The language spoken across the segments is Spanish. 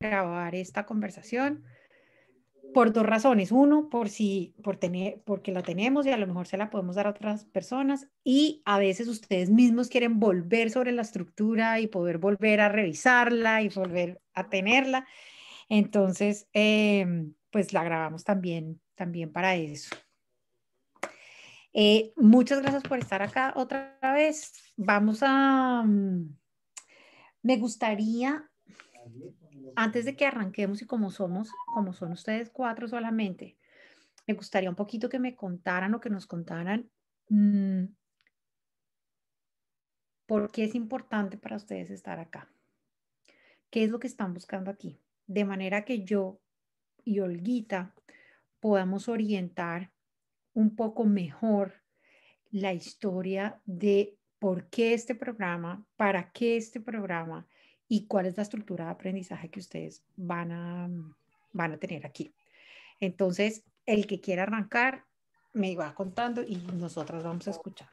grabar esta conversación por dos razones. Uno, por si, por tener, porque la tenemos y a lo mejor se la podemos dar a otras personas. Y a veces ustedes mismos quieren volver sobre la estructura y poder volver a revisarla y volver a tenerla. Entonces, em, pues la grabamos también, también para eso. Eh, muchas gracias por estar acá otra vez. Vamos a... Mm, me gustaría antes de que arranquemos y como somos, como son ustedes cuatro solamente, me gustaría un poquito que me contaran o que nos contaran mm, por qué es importante para ustedes estar acá. ¿Qué es lo que están buscando aquí? De manera que yo y Olguita podamos orientar un poco mejor la historia de por qué este programa, para qué este programa y cuál es la estructura de aprendizaje que ustedes van a, mm, van a tener aquí. Entonces, el que quiera arrancar, me va contando y nosotras vamos a escuchar.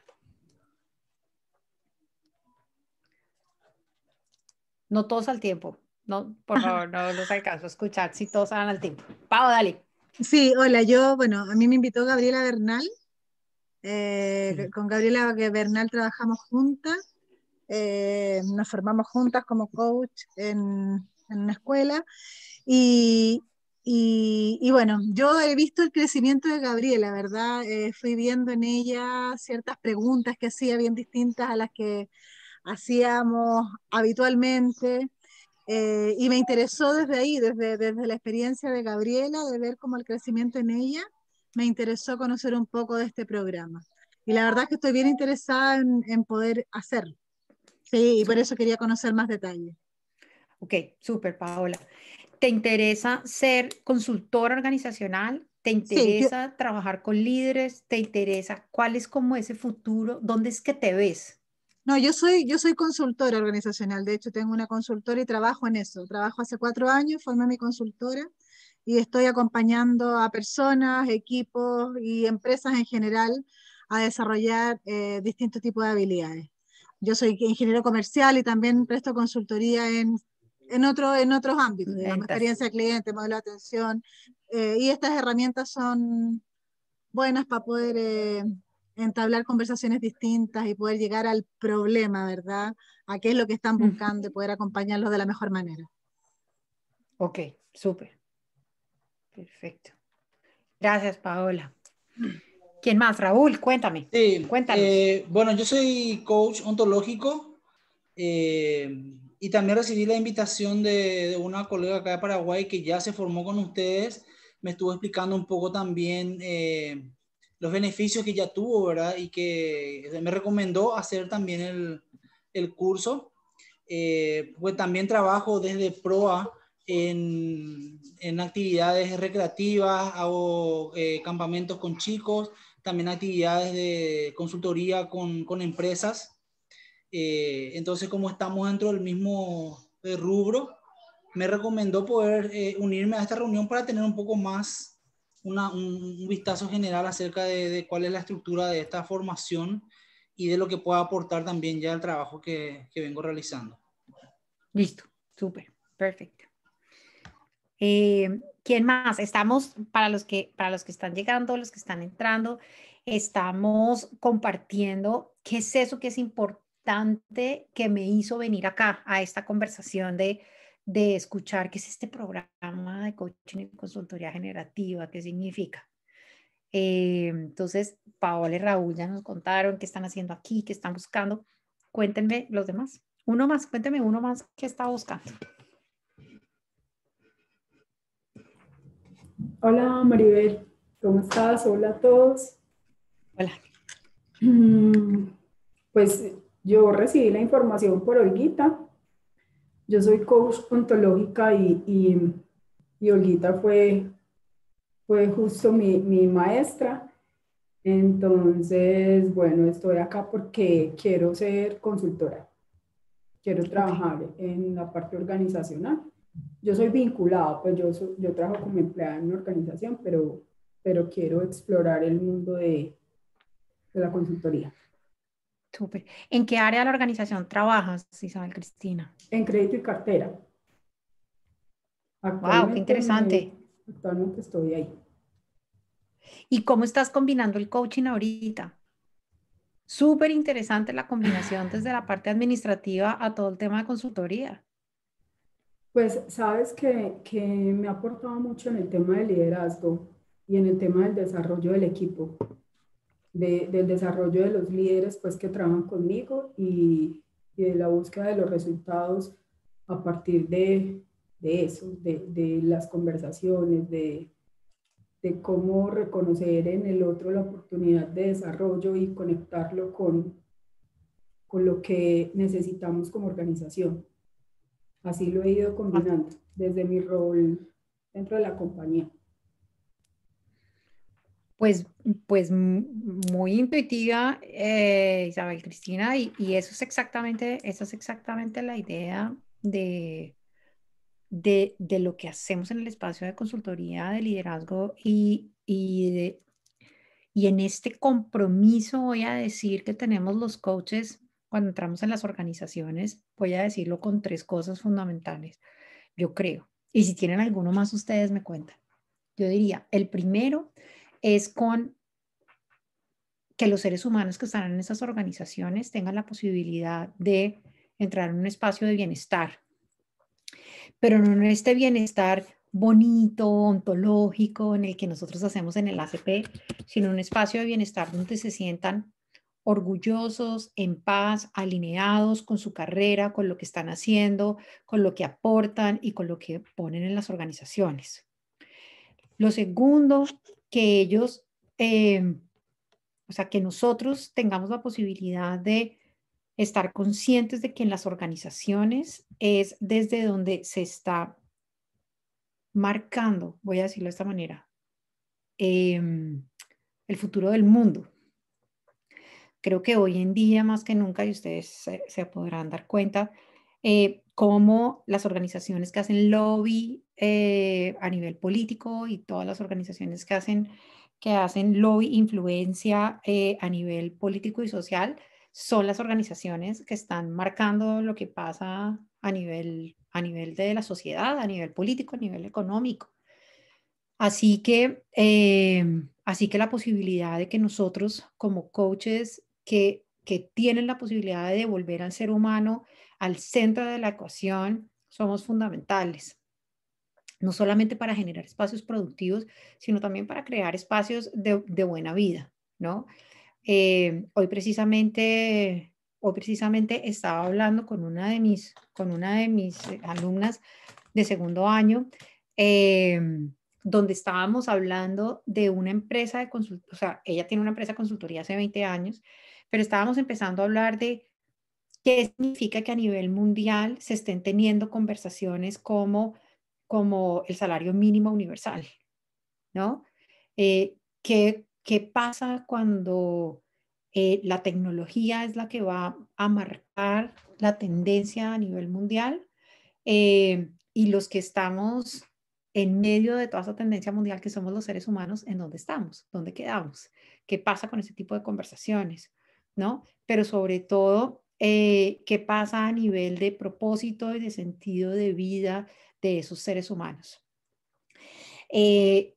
No todos al tiempo, no, por favor, no los alcanzo a escuchar si todos van al tiempo. Pau, dale. Sí, hola, yo, bueno, a mí me invitó Gabriela Bernal. Eh, con Gabriela Bernal trabajamos juntas eh, nos formamos juntas como coach en, una escuela y, bueno, yo he visto el crecimiento de Gabriela, ¿verdad? Eh, fui viendo en ella ciertas preguntas que hacía bien distintas a las que hacíamos habitualmente. Eh, y me interesó desde ahí, desde, desde la experiencia de Gabriela, de ver cómo el crecimiento en ella, me interesó conocer un poco de este programa. Y la verdad es que estoy bien interesada en, en poder hacerlo. Sí, y por eso quería conocer más detalles. Ok, súper, Paola. ¿Te interesa ser consultora organizacional? ¿Te interesa trabajar con líderes? ¿Te interesa cuál es como ese futuro? ¿Dónde es que te ves? No, yo soy, yo soy consultora organizacional. De hecho, tengo una consultora y trabajo en eso. Trabajo hace cuatro años, formé mi consultora y estoy acompañando a personas, equipos y empresas en general a desarrollar eh, distintos tipos de habilidades yo soy ingeniero comercial y también presto consultoría en, otro, en otros ámbitos, digamos, experiencia cliente, modelo de atención, eh, y estas herramientas son buenas para poder eh, entablar conversaciones distintas y poder llegar al problema, ¿verdad? A qué es lo que están buscando y poder acompañarlos de la mejor manera. Ok, súper. Perfecto. Gracias, Paola. ¿Quién más? Raúl, cuéntame. Sí, eh, bueno, yo soy coach ontológico eh, y también recibí la invitación de, una colega acá de Paraguay que ya se formó con ustedes. Me estuvo explicando un poco también eh, los beneficios que ya tuvo, ¿verdad? Y que me recomendó hacer también el, el curso. Eh, pues también trabajo desde PROA en, en actividades recreativas, hago campamentos con chicos también actividades de consultoría con, empresas. Eh, entonces, como estamos dentro del mismo eh, rubro, me recomendó poder eh, unirme a esta reunión para tener un poco más, un, vistazo general acerca de, cuál es la estructura de esta formación y de lo que pueda aportar también ya el trabajo que, que vengo realizando. Listo, súper, perfecto. Eh, ¿Quién más? Estamos, para los, que, para los que están llegando, los que están entrando, estamos compartiendo qué es eso que es importante que me hizo venir acá a esta conversación de, de escuchar qué es este programa de coaching y consultoría generativa, qué significa. Eh, entonces, Paola y Raúl ya nos contaron qué están haciendo aquí, qué están buscando. Cuéntenme los demás. Uno más, cuéntenme uno más que está buscando. Hola Maribel, ¿cómo estás? Hola a todos. Hola. Mm, pues yo recibí la información por Olguita. Yo soy coach ontológica y, y, Olguita fue, fue justo mi, mi maestra. Entonces, bueno, estoy acá porque quiero ser consultora. Quiero trabajar en la parte organizacional yo soy vinculado, pues yo, yo trabajo como empleada en una organización, pero, pero quiero explorar el mundo de, la consultoría. Súper. ¿En qué área de la organización trabajas, Isabel Cristina? En crédito y cartera. ¡Wow! ¡Qué interesante! actualmente estoy ahí. ¿Y cómo estás combinando el coaching ahorita? Súper interesante la combinación desde la parte administrativa a todo el tema de consultoría. Pues sabes que, me ha aportado mucho en el tema del liderazgo y en el tema del desarrollo del equipo, del desarrollo de los líderes pues que trabajan conmigo y, de la búsqueda de los resultados a partir de, de eso, de, de, las conversaciones, de, de, cómo reconocer en el otro la oportunidad de desarrollo y conectarlo con, con lo que necesitamos como organización. Así lo he ido combinando desde mi rol dentro de la compañía. Pues, pues muy intuitiva, eh, Isabel Cristina, y, eso es exactamente, eso es exactamente la idea de, de, lo que hacemos en el espacio de consultoría de liderazgo y, y, y en este compromiso voy a decir que tenemos los coaches cuando entramos en las organizaciones, voy a decirlo con tres cosas fundamentales, yo creo. Y si tienen alguno más ustedes, me cuentan. Yo diría, el primero es con que los seres humanos que están en esas organizaciones tengan la posibilidad de entrar en un espacio de bienestar, pero no en este bienestar bonito, ontológico, en el que nosotros hacemos en el ACP, sino un espacio de bienestar donde se sientan orgullosos, en paz, alineados con su carrera, con lo que están haciendo, con lo que aportan y con lo que ponen en las organizaciones. Lo segundo, que ellos, em, o sea, que nosotros tengamos la posibilidad de estar conscientes de que en las organizaciones es desde donde se está marcando, voy a decirlo de esta manera, em, el futuro del mundo Creo que hoy en día más que nunca, y ustedes se, podrán dar cuenta, eh, cómo las organizaciones que hacen lobby eh, a nivel político y todas las organizaciones que hacen, que hacen lobby, influencia eh, a nivel político y social, son las organizaciones que están marcando lo que pasa a nivel, a nivel de la sociedad, a nivel político, a nivel económico. Así que, así que la posibilidad de que nosotros como coaches que, tienen la posibilidad de devolver al ser humano al centro de la ecuación, somos fundamentales no solamente para generar espacios productivos, sino también para crear espacios de, buena vida, eh, hoy, precisamente, hoy precisamente estaba hablando con una de mis, con una de mis alumnas de segundo año, eh, donde estábamos hablando de una empresa de consultoría, o sea, ella tiene una empresa de consultoría hace 20 años, pero estábamos empezando a hablar de qué significa que a nivel mundial se estén teniendo conversaciones como, como el salario mínimo universal, ¿no? Eh, ¿qué, ¿qué, pasa cuando eh, la tecnología es la que va a marcar la tendencia a nivel mundial? Eh, y los que estamos en medio de toda esa tendencia mundial que somos los seres humanos, ¿en dónde estamos? ¿Dónde quedamos? ¿Qué pasa con ese tipo de conversaciones? Pero sobre todo, eh, ¿qué pasa a nivel de propósito y de sentido de vida de esos seres humanos? Eh,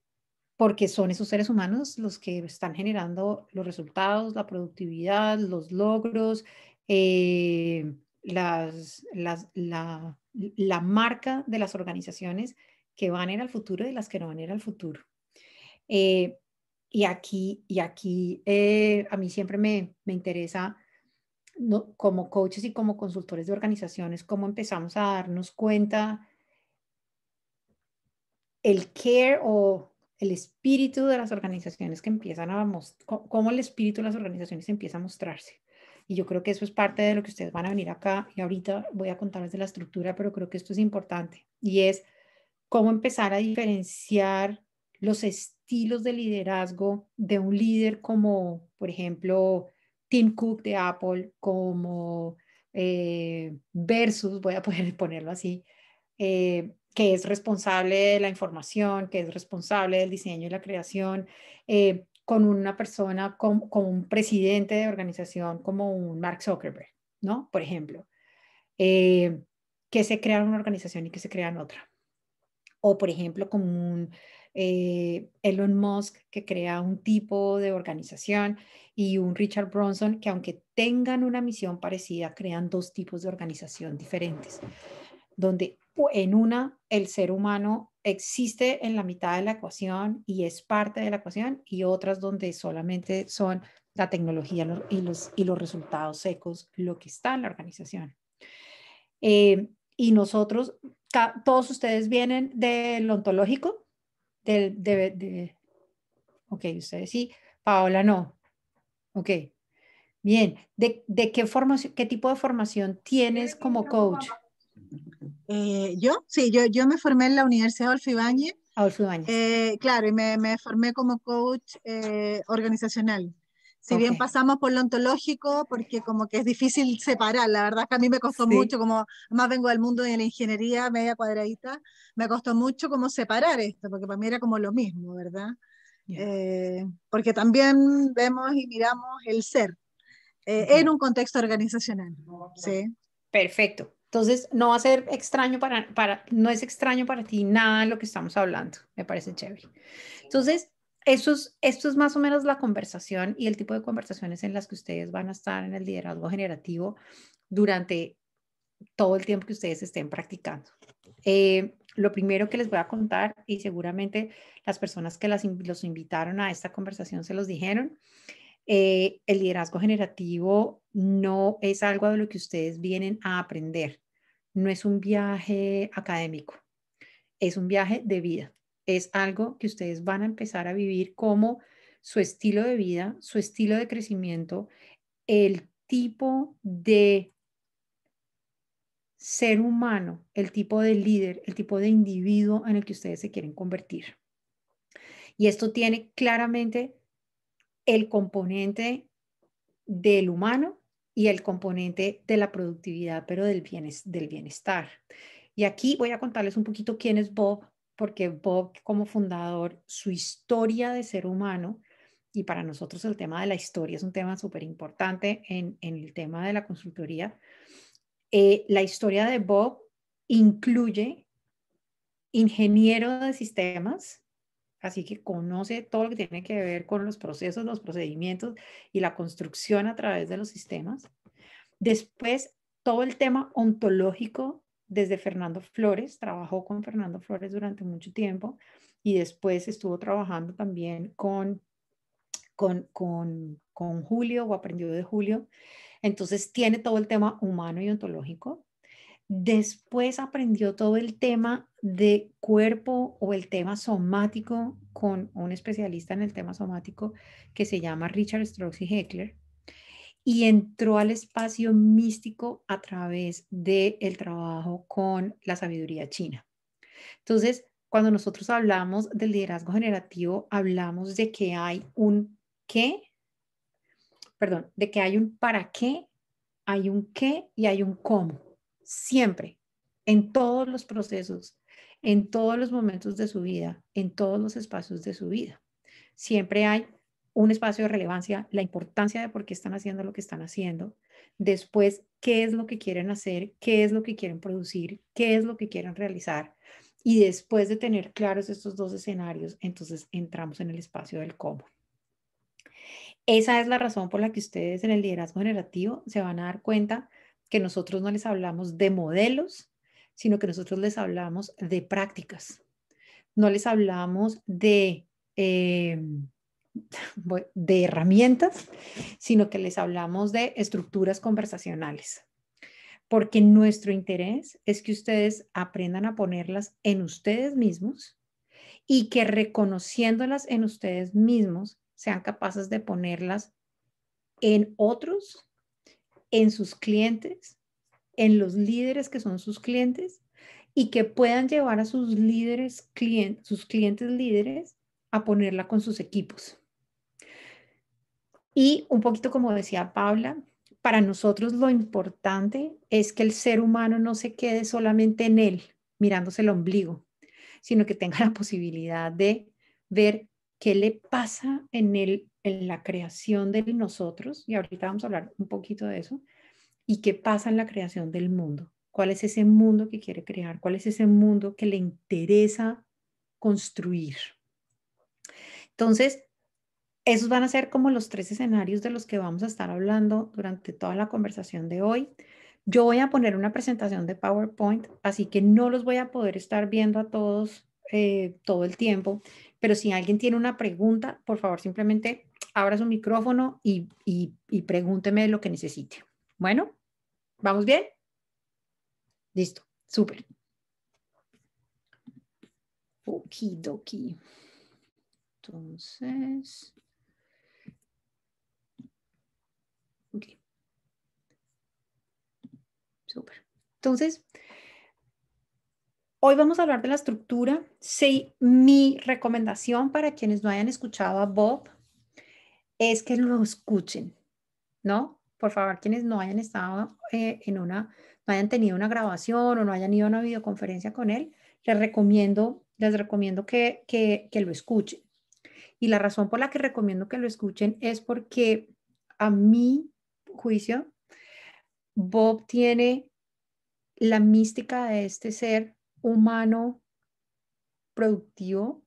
porque son esos seres humanos los que están generando los resultados, la productividad, los logros, eh, las, la, marca de las organizaciones que van a ir al futuro y las que no van a ir al futuro. Eh, y aquí, y aquí eh, a mí siempre me, interesa, no, como coaches y como consultores de organizaciones, cómo empezamos a darnos cuenta el care o el espíritu de las organizaciones que empiezan a mostrar, cómo el espíritu de las organizaciones empieza a mostrarse. Y yo creo que eso es parte de lo que ustedes van a venir acá y ahorita voy a contarles de la estructura, pero creo que esto es importante y es cómo empezar a diferenciar los estilos de liderazgo de un líder como, por ejemplo, Tim Cook de Apple, como eh, versus, voy a poder ponerlo así, eh, que es responsable de la información, que es responsable del diseño y la creación, eh, con una persona, con un presidente de organización, como un Mark Zuckerberg, ¿no? Por ejemplo, que se crea una organización y que se crea otra. O, por ejemplo, como un eh, Elon Musk, que crea un tipo de organización, y un Richard Bronson, que aunque tengan una misión parecida, crean dos tipos de organización diferentes, donde en una el ser humano existe en la mitad de la ecuación y es parte de la ecuación, y otras donde solamente son la tecnología y los, y los resultados secos lo que está en la organización. Eh, y nosotros, todos ustedes vienen del ontológico, de, de, ok, ustedes sí, Paola no. Ok, bien. ¿De, qué, formación, qué tipo de formación tienes como coach? Eh, yo, sí, yo, yo me formé en la Universidad de Olfibañe. Eh, claro, y me, me, formé como coach eh, organizacional. Si bien pasamos por lo ontológico, porque como que es difícil separar, la verdad es que a mí me costó mucho, como más vengo del mundo de la ingeniería media cuadradita, me costó mucho como separar esto, porque para mí era como lo mismo, ¿verdad? Eh, porque también vemos y miramos el ser eh, en un contexto organizacional. ¿sí? Perfecto. Entonces, no va a ser extraño para, para, no es extraño para ti nada lo que estamos hablando. Me parece chévere. Entonces, esto es más o menos la conversación y el tipo de conversaciones en las que ustedes van a estar en el liderazgo generativo durante todo el tiempo que ustedes estén practicando. Eh, lo primero que les voy a contar, y seguramente las personas que los invitaron a esta conversación se los dijeron, eh, el liderazgo generativo no es algo de lo que ustedes vienen a aprender, no es un viaje académico, es un viaje de vida es algo que ustedes van a empezar a vivir como su estilo de vida, su estilo de crecimiento, el tipo de ser humano, el tipo de líder, el tipo de individuo en el que ustedes se quieren convertir. Y esto tiene claramente el componente del humano y el componente de la productividad, pero del, del bienestar. Y aquí voy a contarles un poquito quién es Bob porque Bob como fundador, su historia de ser humano, y para nosotros el tema de la historia es un tema súper importante en, el tema de la consultoría, eh, la historia de Bob incluye ingeniero de sistemas, así que conoce todo lo que tiene que ver con los procesos, los procedimientos y la construcción a través de los sistemas. Después, todo el tema ontológico desde Fernando Flores, trabajó con Fernando Flores durante mucho tiempo y después estuvo trabajando también con, con, con, con Julio o aprendió de Julio. Entonces tiene todo el tema humano y ontológico. Después aprendió todo el tema de cuerpo o el tema somático con un especialista en el tema somático que se llama Richard Strauss y Heckler y entró al espacio místico a través del trabajo con la sabiduría china. Entonces, cuando nosotros hablamos del liderazgo generativo, hablamos de que hay un qué, perdón, de que hay un para qué, hay un qué y hay un cómo, siempre, en todos los procesos, en todos los momentos de su vida, en todos los espacios de su vida. Siempre hay un espacio de relevancia, la importancia de por qué están haciendo lo que están haciendo, después qué es lo que quieren hacer, qué es lo que quieren producir, qué es lo que quieren realizar. Y después de tener claros estos dos escenarios, entonces entramos en el espacio del cómo. Esa es la razón por la que ustedes en el liderazgo generativo se van a dar cuenta que nosotros no les hablamos de modelos, sino que nosotros les hablamos de prácticas. No les hablamos de... Eh, de herramientas, sino que les hablamos de estructuras conversacionales, porque nuestro interés es que ustedes aprendan a ponerlas en ustedes mismos y que reconociéndolas en ustedes mismos sean capaces de ponerlas en otros, en sus clientes, en los líderes que son sus clientes y que puedan llevar a sus líderes, clientes, sus clientes líderes a ponerla con sus equipos. Y un poquito como decía Paula, para nosotros lo importante es que el ser humano no se quede solamente en él, mirándose el ombligo, sino que tenga la posibilidad de ver qué le pasa en, él, en la creación de nosotros, y ahorita vamos a hablar un poquito de eso, y qué pasa en la creación del mundo. ¿Cuál es ese mundo que quiere crear? ¿Cuál es ese mundo que le interesa construir? Entonces, esos van a ser como los tres escenarios de los que vamos a estar hablando durante toda la conversación de hoy. Yo voy a poner una presentación de PowerPoint, así que no los voy a poder estar viendo a todos eh, todo el tiempo, pero si alguien tiene una pregunta, por favor simplemente abra su micrófono y, pregúnteme lo que necesite. Bueno, ¿vamos bien? Listo, súper. aquí. Entonces... Súper. Entonces, hoy vamos a hablar de la estructura. Sí, mi recomendación para quienes no hayan escuchado a Bob es que lo escuchen, ¿no? Por favor, quienes no hayan estado eh, en una, no hayan tenido una grabación o no hayan ido a una videoconferencia con él, les recomiendo, les recomiendo que, que lo escuchen. Y la razón por la que recomiendo que lo escuchen es porque a mi juicio Bob tiene la mística de este ser humano productivo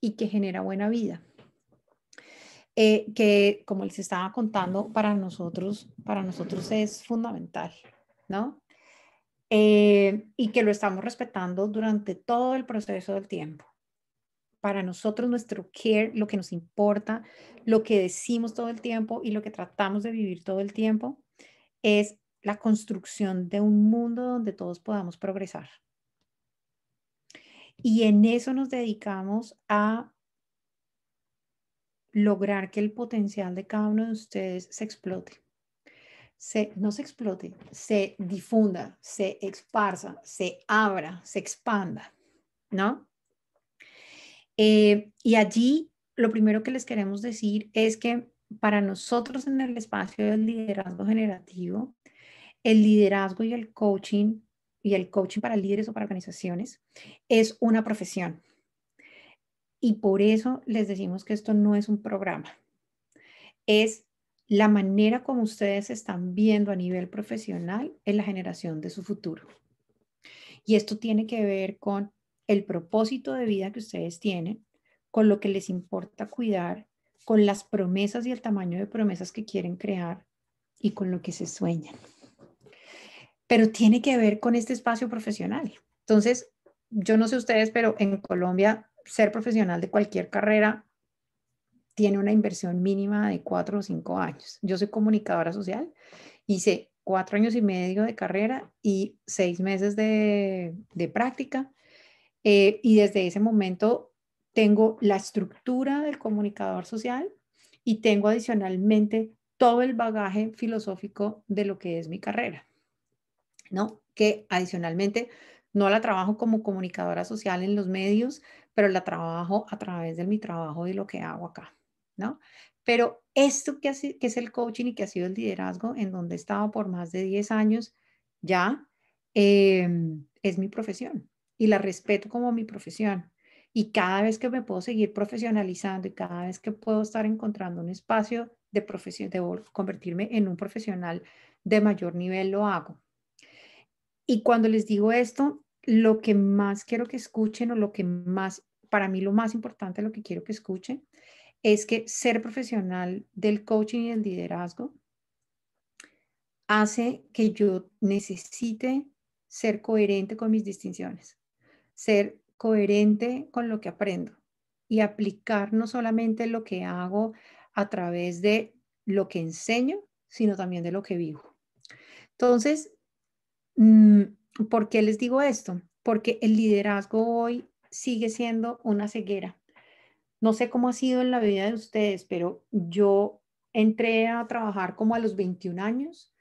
y que genera buena vida. Eh, que como les estaba contando, para nosotros, para nosotros es fundamental, ¿no? Eh, y que lo estamos respetando durante todo el proceso del tiempo. Para nosotros, nuestro care, lo que nos importa, lo que decimos todo el tiempo y lo que tratamos de vivir todo el tiempo, es la construcción de un mundo donde todos podamos progresar. Y en eso nos dedicamos a lograr que el potencial de cada uno de ustedes se explote. Se, no se explote, se difunda, se esparza, se abra, se expanda, ¿no? Eh, y allí lo primero que les queremos decir es que para nosotros en el espacio del liderazgo generativo, el liderazgo y el coaching, y el coaching para líderes o para organizaciones, es una profesión. Y por eso les decimos que esto no es un programa, es la manera como ustedes están viendo a nivel profesional en la generación de su futuro. Y esto tiene que ver con el propósito de vida que ustedes tienen, con lo que les importa cuidar con las promesas y el tamaño de promesas que quieren crear y con lo que se sueñan. Pero tiene que ver con este espacio profesional. Entonces, yo no sé ustedes, pero en Colombia ser profesional de cualquier carrera tiene una inversión mínima de cuatro o cinco años. Yo soy comunicadora social, hice cuatro años y medio de carrera y seis meses de, práctica. Eh, y desde ese momento tengo la estructura del comunicador social y tengo adicionalmente todo el bagaje filosófico de lo que es mi carrera, ¿no? Que adicionalmente no la trabajo como comunicadora social en los medios, pero la trabajo a través de mi trabajo y lo que hago acá, ¿no? Pero esto que, que es el coaching y que ha sido el liderazgo, en donde he estado por más de 10 años ya, em, es mi profesión y la respeto como mi profesión. Y cada vez que me puedo seguir profesionalizando y cada vez que puedo estar encontrando un espacio de, profesión, de convertirme en un profesional de mayor nivel, lo hago. Y cuando les digo esto, lo que más quiero que escuchen o lo que más, para mí lo más importante, lo que quiero que escuchen, es que ser profesional del coaching y del liderazgo hace que yo necesite ser coherente con mis distinciones, ser coherente con lo que aprendo y aplicar no solamente lo que hago a través de lo que enseño, sino también de lo que vivo. Entonces, mm, ¿por qué les digo esto? Porque el liderazgo hoy sigue siendo una ceguera. No sé cómo ha sido en la vida de ustedes, pero yo entré a trabajar como a los 21 años.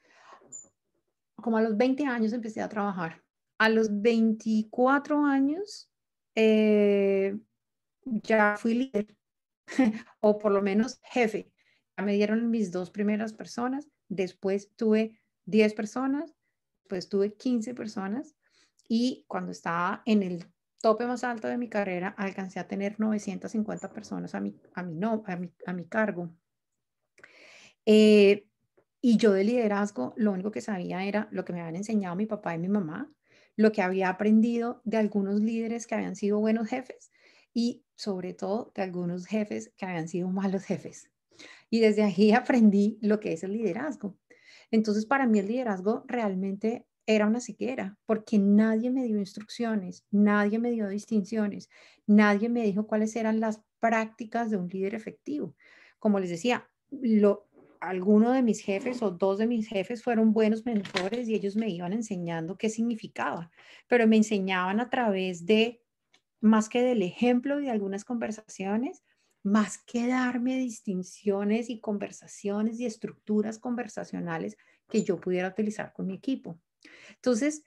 Como a los 20 años empecé a trabajar. A los 24 años eh, ya fui líder o por lo menos jefe. Ya me dieron mis dos primeras personas, después tuve 10 personas, después tuve 15 personas y cuando estaba en el tope más alto de mi carrera alcancé a tener 950 personas a mi, a mi, no, a mi, cargo. Eh, y yo de liderazgo, lo único que sabía era lo que me habían enseñado mi papá y mi mamá, lo que había aprendido de algunos líderes que habían sido buenos jefes y sobre todo de algunos jefes que habían sido malos jefes. Y desde allí aprendí lo que es el liderazgo. Entonces, para mí el liderazgo realmente era una siquiera, porque nadie me dio instrucciones, nadie me dio distinciones, nadie me dijo cuáles eran las prácticas de un líder efectivo. Como les decía, lo, alguno de mis jefes o dos de mis jefes fueron buenos mentores y ellos me iban enseñando qué significaba, pero me enseñaban a través de, más que del ejemplo y de algunas conversaciones, más que darme distinciones y conversaciones y estructuras conversacionales que yo pudiera utilizar con mi equipo. Entonces,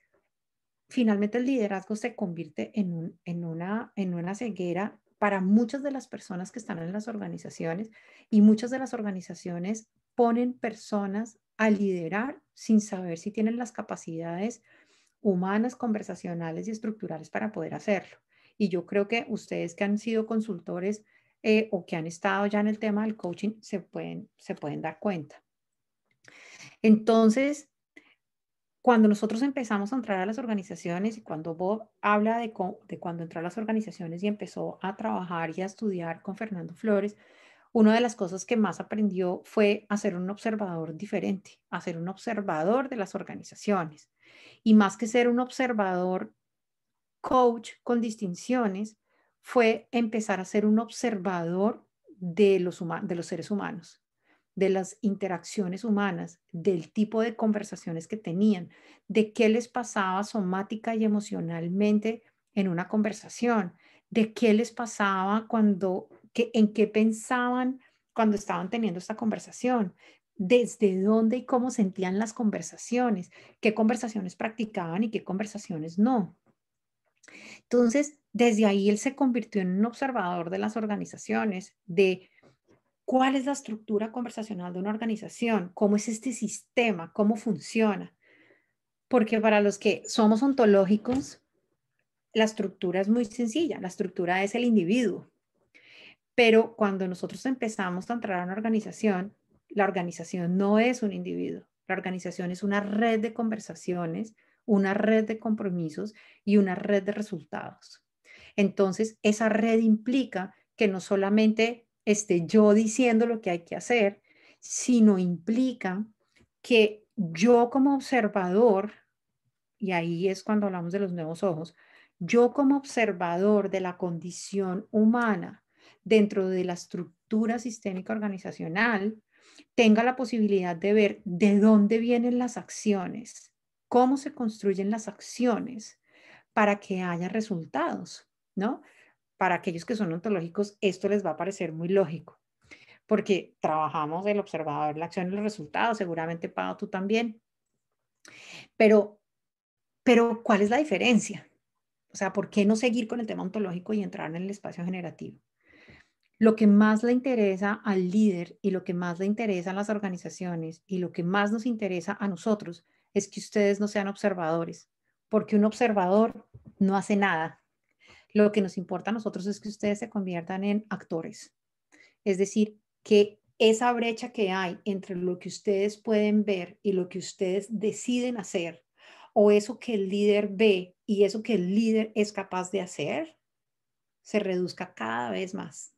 finalmente el liderazgo se convierte en, un, en, una, en una ceguera para muchas de las personas que están en las organizaciones y muchas de las organizaciones ponen personas a liderar sin saber si tienen las capacidades humanas, conversacionales y estructurales para poder hacerlo. Y yo creo que ustedes que han sido consultores eh, o que han estado ya en el tema del coaching se pueden, dar cuenta. Entonces, cuando nosotros empezamos a entrar a las organizaciones y cuando Bob habla de cuando entró a las organizaciones y empezó a trabajar y a estudiar con Fernando Flores, una de las cosas que más aprendió fue hacer un observador diferente, a ser un observador de las organizaciones. Y más que ser un observador coach con distinciones, fue empezar a ser un observador de los, de los seres humanos, de las interacciones humanas, del tipo de conversaciones que tenían, de qué les pasaba somática y emocionalmente en una conversación, de qué les pasaba cuando en qué pensaban cuando estaban teniendo esta conversación, desde dónde y cómo sentían las conversaciones, qué conversaciones practicaban y qué conversaciones no. Entonces, desde ahí él se convirtió en un observador de las organizaciones, de cuál es la estructura conversacional de una organización, cómo es este sistema, cómo funciona. Porque para los que somos ontológicos, la estructura es muy sencilla, la estructura es el individuo. Pero cuando nosotros empezamos a entrar a una organización, la organización no es un individuo, la organización es una red de conversaciones, una red de compromisos y una red de resultados. Entonces, esa red implica que no solamente esté yo diciendo lo que hay que hacer, sino implica que yo como observador, y ahí es cuando hablamos de los nuevos ojos, yo como observador de la condición humana dentro de la estructura sistémica organizacional tenga la posibilidad de ver de dónde vienen las acciones, cómo se construyen las acciones para que haya resultados, ¿no? Para aquellos que son ontológicos, esto les va a parecer muy lógico, porque trabajamos el observador, la acción y los resultados, seguramente Pau, tú también. Pero, pero, ¿cuál es la diferencia? O sea, ¿por qué no seguir con el tema ontológico y entrar en el espacio generativo? lo que más le interesa al líder y lo que más le interesa a las organizaciones y lo que más nos interesa a nosotros es que ustedes no sean observadores, porque un observador no hace nada. Lo que nos importa a nosotros es que ustedes se conviertan en actores. Es decir, que esa brecha que hay entre lo que ustedes pueden ver y lo que ustedes deciden hacer, o eso que el líder ve y eso que el líder es capaz de hacer, se reduzca cada vez más.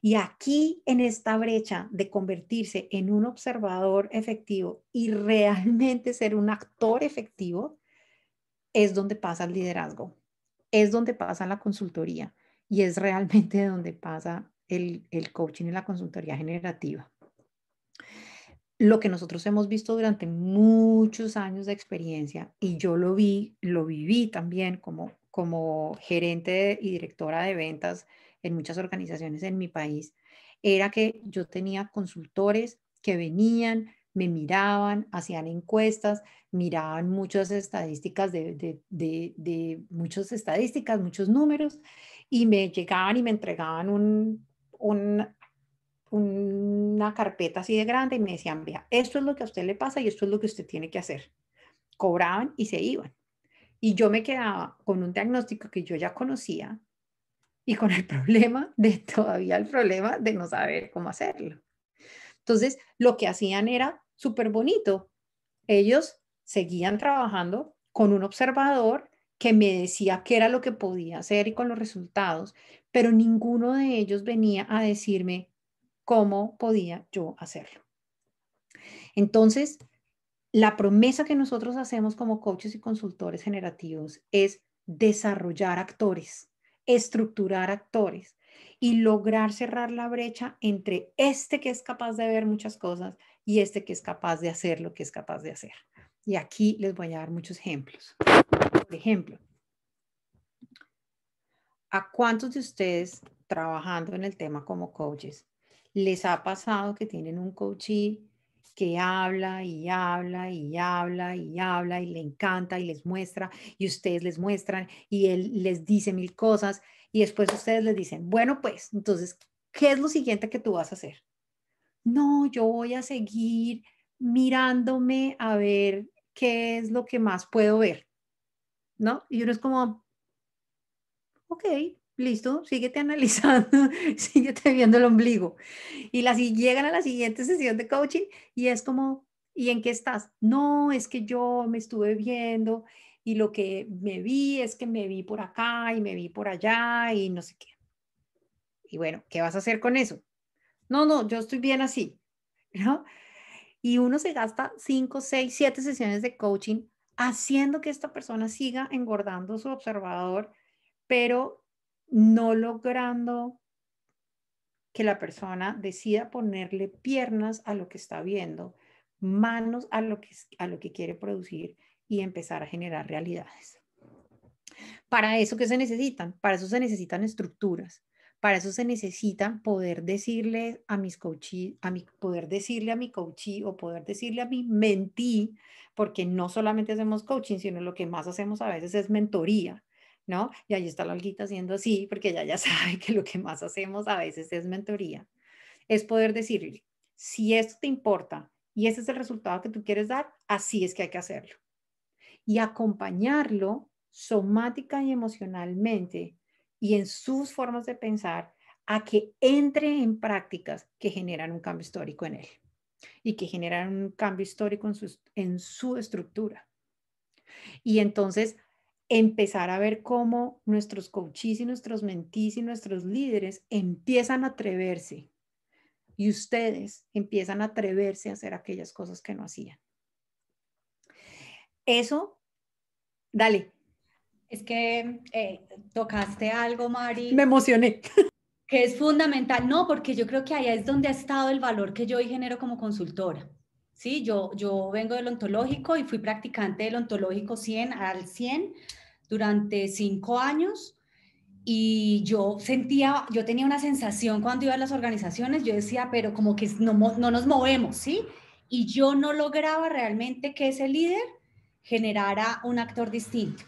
Y aquí, en esta brecha de convertirse en un observador efectivo y realmente ser un actor efectivo, es donde pasa el liderazgo, es donde pasa la consultoría y es realmente donde pasa el, coaching y la consultoría generativa. Lo que nosotros hemos visto durante muchos años de experiencia, y yo lo vi, lo viví también como gerente y directora de ventas en muchas organizaciones en mi país, era que yo tenía consultores que venían, me miraban, hacían encuestas, miraban muchas estadísticas de, muchas estadísticas, muchos números, y me llegaban y me entregaban un, una carpeta así de grande y me decían, vea, esto es lo que a usted le pasa y esto es lo que usted tiene que hacer. Cobraban y se iban. Y yo me quedaba con un diagnóstico que yo ya conocía, y con el problema de todavía el problema de no saber cómo hacerlo. Entonces, lo que hacían era súper bonito. Ellos seguían trabajando con un observador que me decía qué era lo que podía hacer y con los resultados, pero ninguno de ellos venía a decirme cómo podía yo hacerlo. Entonces, la promesa que nosotros hacemos como coaches y consultores generativos es desarrollar actores estructurar actores y lograr cerrar la brecha entre este que es capaz de ver muchas cosas y este que es capaz de hacer lo que es capaz de hacer. Y aquí les voy a dar muchos ejemplos. Por ejemplo, ¿a cuántos de ustedes trabajando en el tema como coaches les ha pasado que tienen un coachee que habla y habla y habla y habla y le encanta y les muestra y ustedes les muestran y él les dice mil cosas y después ustedes les dicen, bueno, pues entonces, ¿qué es lo siguiente que tú vas a hacer? No, yo voy a seguir mirándome a ver qué es lo que más puedo ver, ¿no? Y uno es como, ok, listo, síguete analizando, síguete viendo el ombligo. Y las, llegan a la siguiente sesión de coaching y es como, ¿y en qué estás? No, es que yo me estuve viendo y lo que me vi es que me vi por acá y me vi por allá y no sé qué. Y bueno, ¿qué vas a hacer con eso? No, no, yo estoy bien así, ¿no? Y uno se gasta cinco, seis, siete sesiones de coaching haciendo que esta persona siga engordando su observador, pero no logrando que la persona decida ponerle piernas a lo que está viendo, manos a lo que, a lo que quiere producir y empezar a generar realidades. Para eso que se necesitan, para eso se necesitan estructuras, para eso se necesita poder decirle a mis coachees, a mi, poder decirle a mi coachee o poder decirle a mi mentí, porque no solamente hacemos coaching, sino lo que más hacemos a veces es mentoría. ¿no? Y ahí está la alguita haciendo así, porque ella ya sabe que lo que más hacemos a veces es mentoría. Es poder decirle, si esto te importa y ese es el resultado que tú quieres dar, así es que hay que hacerlo. Y acompañarlo somática y emocionalmente y en sus formas de pensar a que entre en prácticas que generan un cambio histórico en él y que generan un cambio histórico en su, en su estructura. Y entonces empezar a ver cómo nuestros coaches y nuestros mentis y nuestros líderes empiezan a atreverse y ustedes empiezan a atreverse a hacer aquellas cosas que no hacían. Eso, dale. Es que eh, tocaste algo, Mari. Me emocioné. Que es fundamental, no, porque yo creo que ahí es donde ha estado el valor que yo hoy genero como consultora. Sí, yo, yo vengo del ontológico y fui practicante del ontológico 100 al 100 durante cinco años y yo sentía, yo tenía una sensación cuando iba a las organizaciones, yo decía, pero como que no, no nos movemos, ¿sí? Y yo no lograba realmente que ese líder generara un actor distinto.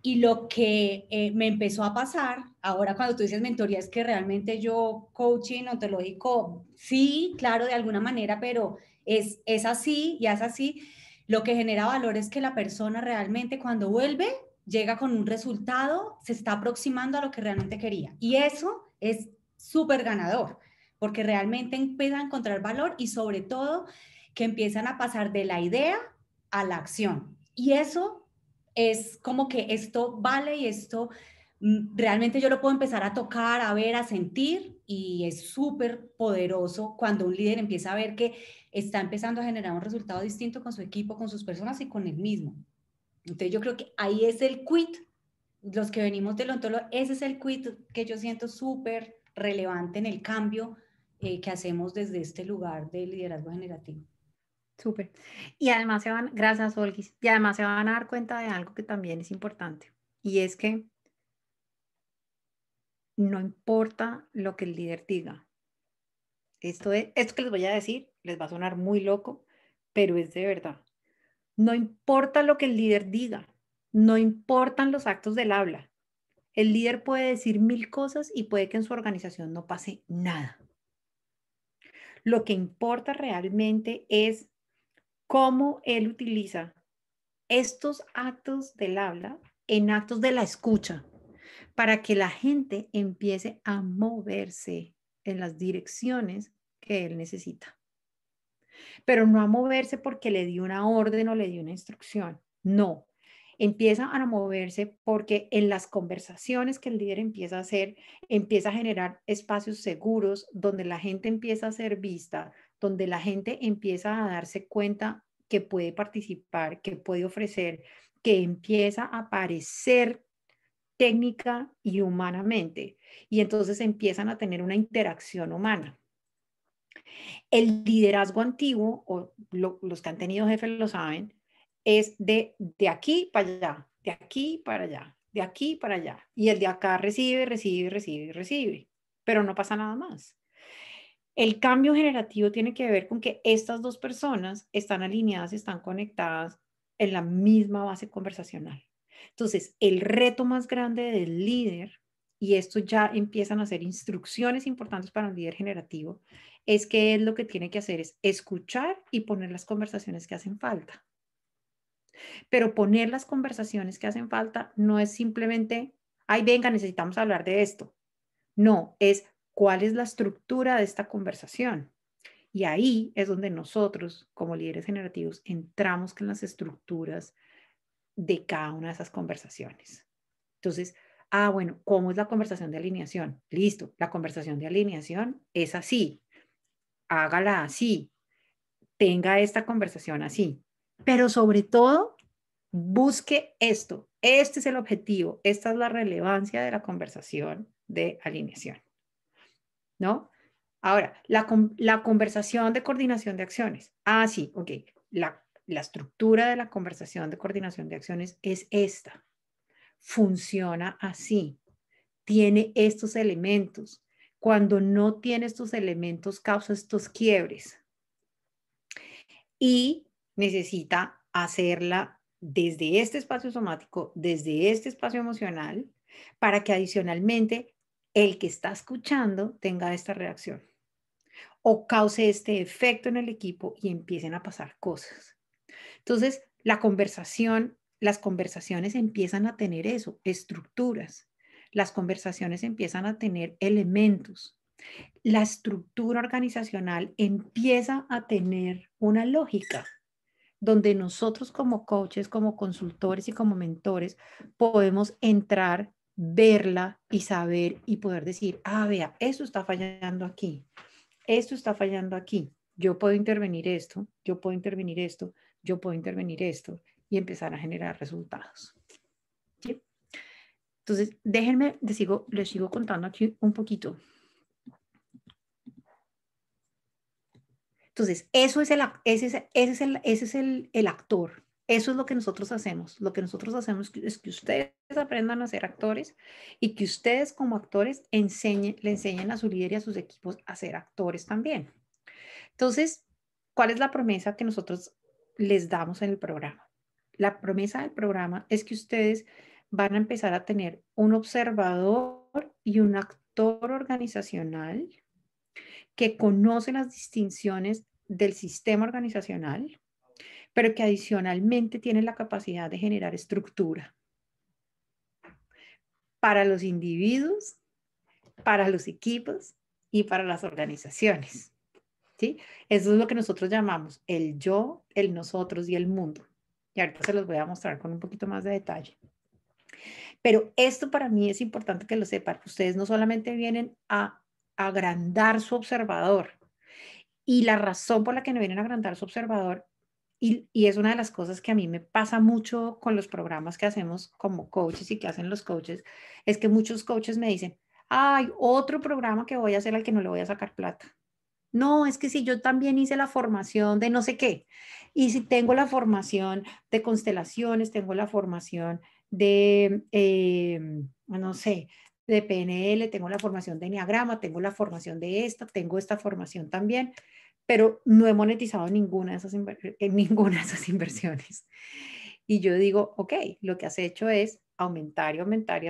Y lo que eh, me empezó a pasar, ahora cuando tú dices mentoría, es que realmente yo coaching ontológico, sí, claro, de alguna manera, pero es, es así y es así. Lo que genera valor es que la persona realmente cuando vuelve llega con un resultado, se está aproximando a lo que realmente quería. Y eso es súper ganador, porque realmente empieza a encontrar valor y sobre todo que empiezan a pasar de la idea a la acción. Y eso es como que esto vale y esto mm, realmente yo lo puedo empezar a tocar, a ver, a sentir y es súper poderoso cuando un líder empieza a ver que está empezando a generar un resultado distinto con su equipo, con sus personas y con el mismo. Entonces yo creo que ahí es el quit, los que venimos del ontólogo, ese es el quit que yo siento súper relevante en el cambio eh, que hacemos desde este lugar de liderazgo generativo. Súper. Y además se van, gracias Olgis, y además se van a dar cuenta de algo que también es importante, y es que no importa lo que el líder diga. Esto, es, esto que les voy a decir les va a sonar muy loco, pero es de verdad. No importa lo que el líder diga, no importan los actos del habla. El líder puede decir mil cosas y puede que en su organización no pase nada. Lo que importa realmente es cómo él utiliza estos actos del habla en actos de la escucha para que la gente empiece a moverse en las direcciones que él necesita pero no a moverse porque le dio una orden o le dio una instrucción, no. Empieza a moverse porque en las conversaciones que el líder empieza a hacer, empieza a generar espacios seguros donde la gente empieza a ser vista, donde la gente empieza a darse cuenta que puede participar, que puede ofrecer, que empieza a aparecer técnica y humanamente. Y entonces empiezan a tener una interacción humana. El liderazgo antiguo, o los que han tenido jefes lo saben, es de, de aquí para allá, de aquí para allá, de aquí para allá. Y el de acá recibe, recibe, recibe, recibe, pero no pasa nada más. El cambio generativo tiene que ver con que estas dos personas están alineadas, están conectadas en la misma base conversacional. Entonces, el reto más grande del líder y esto ya empiezan a ser instrucciones importantes para un líder generativo, es que él lo que tiene que hacer es escuchar y poner las conversaciones que hacen falta. Pero poner las conversaciones que hacen falta no es simplemente, ay, venga, necesitamos hablar de esto. No, es cuál es la estructura de esta conversación. Y ahí es donde nosotros, como líderes generativos, entramos con las estructuras de cada una de esas conversaciones. Entonces, Ah, bueno, ¿cómo es la conversación de alineación? Listo, la conversación de alineación es así. Hágala así. Tenga esta conversación así. Pero sobre todo, busque esto. Este es el objetivo. Esta es la relevancia de la conversación de alineación. ¿No? Ahora, la, la conversación de coordinación de acciones. Ah, sí, ok. La, la estructura de la conversación de coordinación de acciones es esta funciona así, tiene estos elementos. Cuando no tiene estos elementos, causa estos quiebres. Y necesita hacerla desde este espacio somático, desde este espacio emocional, para que adicionalmente el que está escuchando tenga esta reacción o cause este efecto en el equipo y empiecen a pasar cosas. Entonces, la conversación las conversaciones empiezan a tener eso, estructuras. Las conversaciones empiezan a tener elementos. La estructura organizacional empieza a tener una lógica donde nosotros como coaches, como consultores y como mentores podemos entrar, verla y saber y poder decir, ah, vea, esto está fallando aquí, esto está fallando aquí, yo puedo intervenir esto, yo puedo intervenir esto, yo puedo intervenir esto y empezar a generar resultados. Entonces, déjenme, les sigo, les sigo contando aquí un poquito. Entonces, eso es el, ese es, ese es, el, es el, actor, eso es lo que nosotros hacemos. Lo que nosotros hacemos es que ustedes aprendan a ser actores y que ustedes como actores enseñen, le enseñen a su líder y a sus equipos a ser actores también. Entonces, ¿cuál es la promesa que nosotros les damos en el programa? la promesa del programa es que ustedes van a empezar a tener un observador y un actor organizacional que conoce las distinciones del sistema organizacional, pero que adicionalmente tiene la capacidad de generar estructura para los individuos, para los equipos y para las organizaciones. ¿sí? Eso es lo que nosotros llamamos el yo, el nosotros y el mundo. Y ahorita se los voy a mostrar con un poquito más de detalle. Pero esto para mí es importante que lo sepan. Ustedes no solamente vienen a agrandar su observador. Y la razón por la que no vienen a agrandar su observador, y, y, es una de las cosas que a mí me pasa mucho con los programas que hacemos como coaches y que hacen los coaches, es que muchos coaches me dicen, hay otro programa que voy a hacer al que no le voy a sacar plata. No, es que si yo también hice la formación de no sé qué, y si tengo la formación de constelaciones, tengo la formación de, em, no sé, de PNL, tengo la formación de Enneagrama, tengo la formación de esta, tengo esta formación también, pero no he monetizado ninguna de esas, en eh, ninguna de esas inversiones. Y yo digo, ok, lo que has hecho es aumentar y aumentar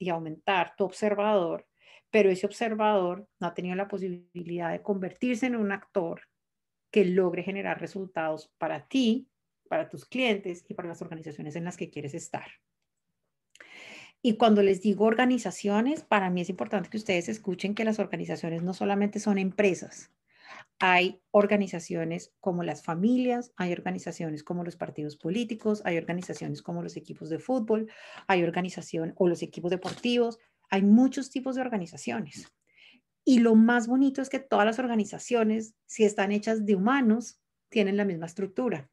y aumentar tu observador pero ese observador no ha tenido la posibilidad de convertirse en un actor que logre generar resultados para ti, para tus clientes y para las organizaciones en las que quieres estar. Y cuando les digo organizaciones, para mí es importante que ustedes escuchen que las organizaciones no solamente son empresas. Hay organizaciones como las familias, hay organizaciones como los partidos políticos, hay organizaciones como los equipos de fútbol, hay organización o los equipos deportivos, hay muchos tipos de organizaciones. Y lo más bonito es que todas las organizaciones, si están hechas de humanos, tienen la misma estructura.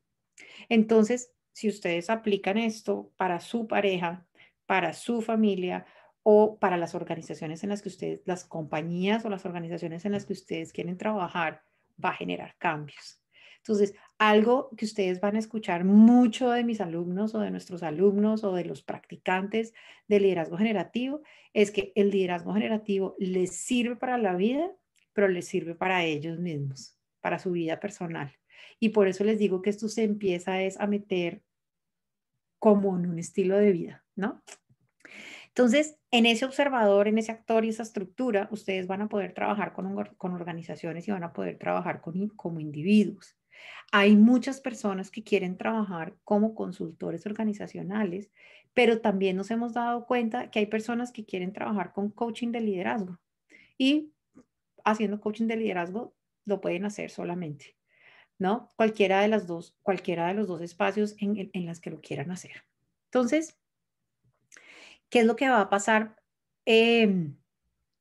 Entonces, si ustedes aplican esto para su pareja, para su familia o para las organizaciones en las que ustedes, las compañías o las organizaciones en las que ustedes quieren trabajar, va a generar cambios. Entonces, algo que ustedes van a escuchar mucho de mis alumnos o de nuestros alumnos o de los practicantes de liderazgo generativo es que el liderazgo generativo les sirve para la vida, pero les sirve para ellos mismos, para su vida personal. Y por eso les digo que esto se empieza a meter como en un estilo de vida, ¿no? Entonces, en ese observador, en ese actor y esa estructura, ustedes van a poder trabajar con, con organizaciones y van a poder trabajar con, como individuos. Hay muchas personas que quieren trabajar como consultores organizacionales, pero también nos hemos dado cuenta que hay personas que quieren trabajar con coaching de liderazgo y haciendo coaching de liderazgo lo pueden hacer solamente, ¿no? Cualquiera de las dos, cualquiera de los dos espacios en, en, las que lo quieran hacer. Entonces, ¿qué es lo que va a pasar em,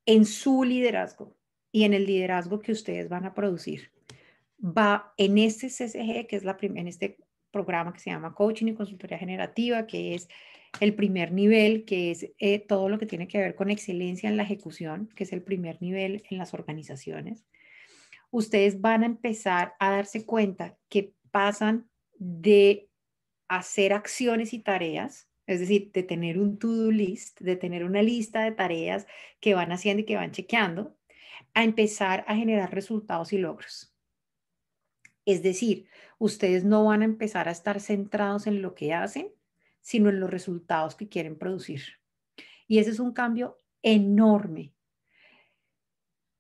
en su liderazgo y en el liderazgo que ustedes van a producir? va en este CCG, que es la en este programa que se llama Coaching y Consultoría Generativa, que es el primer nivel, que es eh, todo lo que tiene que ver con excelencia en la ejecución, que es el primer nivel en las organizaciones. Ustedes van a empezar a darse cuenta que pasan de hacer acciones y tareas, es decir, de tener un to-do list, de tener una lista de tareas que van haciendo y que van chequeando, a empezar a generar resultados y logros. Es decir, ustedes no van a empezar a estar centrados en lo que hacen, sino en los resultados que quieren producir. Y ese es un cambio enorme,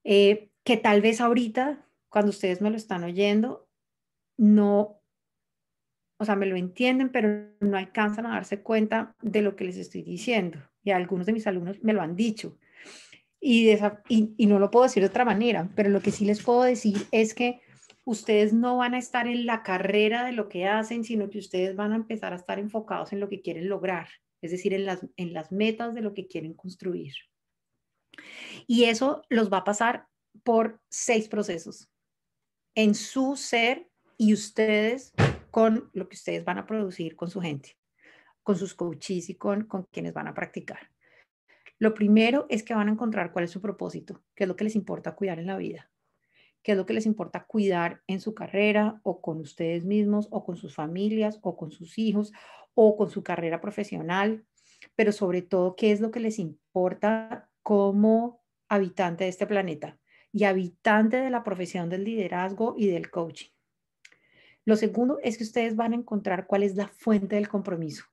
eh, que tal vez ahorita, cuando ustedes me lo están oyendo, no, o sea, me lo entienden, pero no alcanzan a darse cuenta de lo que les estoy diciendo. Y algunos de mis alumnos me lo han dicho. Y, y no lo puedo decir de otra manera, pero lo que sí les puedo decir es que ustedes no van a estar en la carrera de lo que hacen, sino que ustedes van a empezar a estar enfocados en lo que quieren lograr, es decir, en las, metas de lo que quieren construir. Y eso los va a pasar por seis procesos en su ser y ustedes con lo que ustedes van a producir con su gente, con sus coaches y con, con quienes van a practicar. Lo primero es que van a encontrar cuál es su propósito, qué es lo que les importa cuidar en la vida qué es lo que les importa cuidar en su carrera o con ustedes mismos o con sus familias o con sus hijos o con su carrera profesional, pero sobre todo qué es lo que les importa como habitante de este planeta y habitante de la profesión del liderazgo y del coaching. Lo segundo es que ustedes van a encontrar cuál es la fuente del compromiso.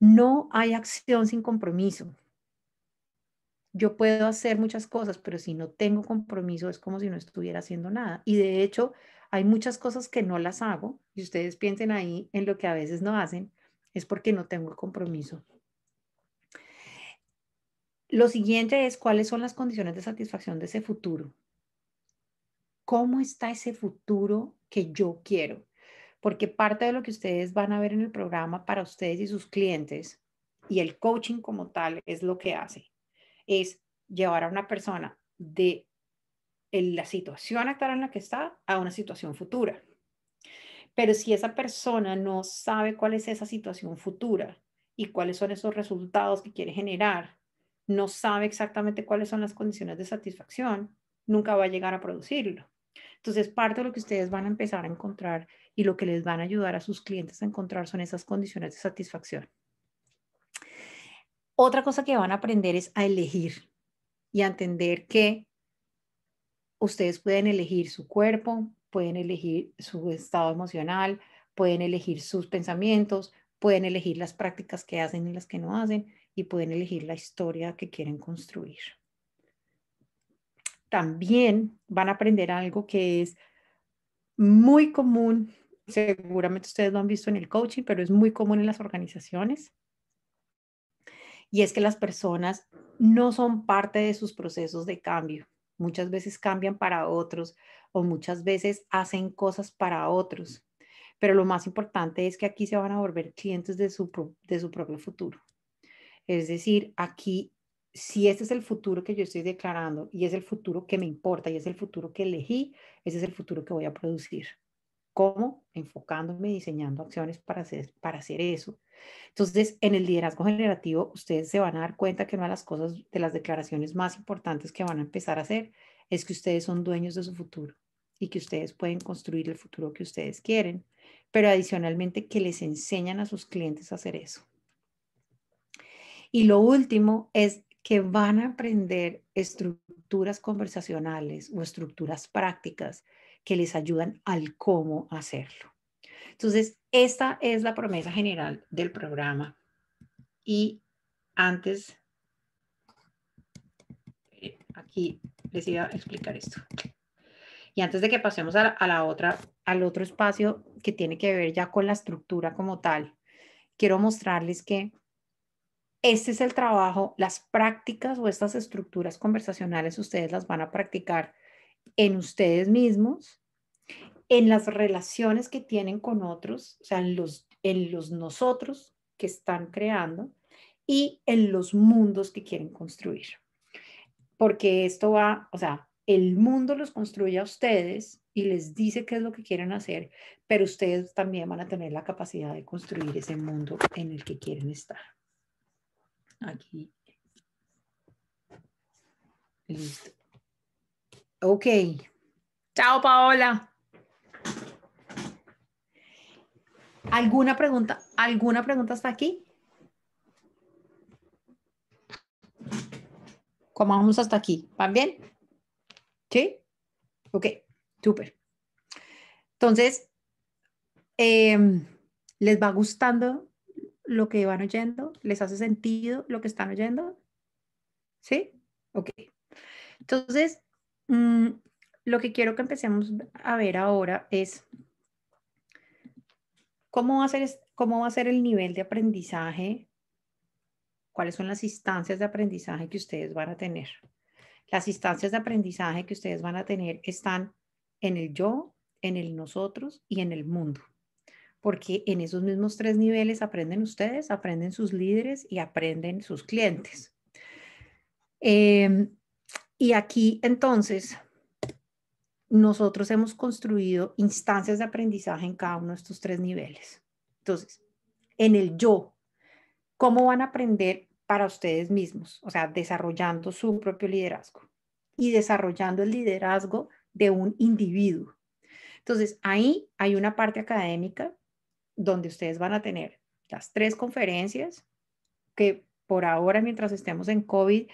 No hay acción sin compromiso yo puedo hacer muchas cosas, pero si no tengo compromiso es como si no estuviera haciendo nada. Y de hecho, hay muchas cosas que no las hago, y ustedes piensen ahí en lo que a veces no hacen, es porque no tengo el compromiso. Lo siguiente es cuáles son las condiciones de satisfacción de ese futuro. ¿Cómo está ese futuro que yo quiero? Porque parte de lo que ustedes van a ver en el programa para ustedes y sus clientes y el coaching como tal es lo que hace es llevar a una persona de la situación actual en la que está a una situación futura. Pero si esa persona no sabe cuál es esa situación futura y cuáles son esos resultados que quiere generar, no sabe exactamente cuáles son las condiciones de satisfacción, nunca va a llegar a producirlo. Entonces, parte de lo que ustedes van a empezar a encontrar y lo que les van a ayudar a sus clientes a encontrar son esas condiciones de satisfacción. Otra cosa que van a aprender es a elegir y a entender que ustedes pueden elegir su cuerpo, pueden elegir su estado emocional, pueden elegir sus pensamientos, pueden elegir las prácticas que hacen y las que no hacen y pueden elegir la historia que quieren construir. También van a aprender algo que es muy común, seguramente ustedes lo han visto en el coaching, pero es muy común en las organizaciones y es que las personas no son parte de sus procesos de cambio. Muchas veces cambian para otros o muchas veces hacen cosas para otros. Pero lo más importante es que aquí se van a volver clientes de su, de su propio futuro. Es decir, aquí, si este es el futuro que yo estoy declarando y es el futuro que me importa y es el futuro que elegí, ese es el futuro que voy a producir. ¿Cómo? Enfocándome, diseñando acciones para hacer, para hacer eso. Entonces, en el liderazgo generativo, ustedes se van a dar cuenta que una de las cosas, de las declaraciones más importantes que van a empezar a hacer, es que ustedes son dueños de su futuro y que ustedes pueden construir el futuro que ustedes quieren, pero adicionalmente que les enseñan a sus clientes a hacer eso. Y lo último es que van a aprender estructuras conversacionales o estructuras prácticas que les ayudan al cómo hacerlo. Entonces, esta es la promesa general del programa. Y antes, eh, aquí les iba a explicar esto. Y antes de que pasemos a la, otra, al otro espacio que tiene que ver ya con la estructura como tal, quiero mostrarles que este es el trabajo, las prácticas o estas estructuras conversacionales ustedes las van a practicar en ustedes mismos, en las relaciones que tienen con otros, o sea, en los, en los nosotros que están creando y en los mundos que quieren construir. Porque esto va, o sea, el mundo los construye a ustedes y les dice qué es lo que quieren hacer, pero ustedes también van a tener la capacidad de construir ese mundo en el que quieren estar. Aquí. Listo. Ok. Chao, Paola. ¿Alguna pregunta? ¿Alguna pregunta hasta aquí? ¿Cómo vamos hasta aquí. ¿Van bien? ¿Sí? Ok, Super. Entonces, em, ¿les va gustando lo que van oyendo? ¿Les hace sentido lo que están oyendo? ¿Sí? Ok. Entonces, Mm, lo que quiero que empecemos a ver ahora es cómo va a ser, cómo va a ser el nivel de aprendizaje, cuáles son las instancias de aprendizaje que ustedes van a tener. Las instancias de aprendizaje que ustedes van a tener están en el yo, en el nosotros y en el mundo porque en esos mismos tres niveles aprenden ustedes, aprenden sus líderes y aprenden sus clientes. Eh, y aquí entonces nosotros hemos construido instancias de aprendizaje en cada uno de estos tres niveles. Entonces, en el yo, ¿cómo van a aprender para ustedes mismos? O sea, desarrollando su propio liderazgo y desarrollando el liderazgo de un individuo. Entonces, ahí hay una parte académica donde ustedes van a tener las tres conferencias que por ahora, mientras estemos en COVID,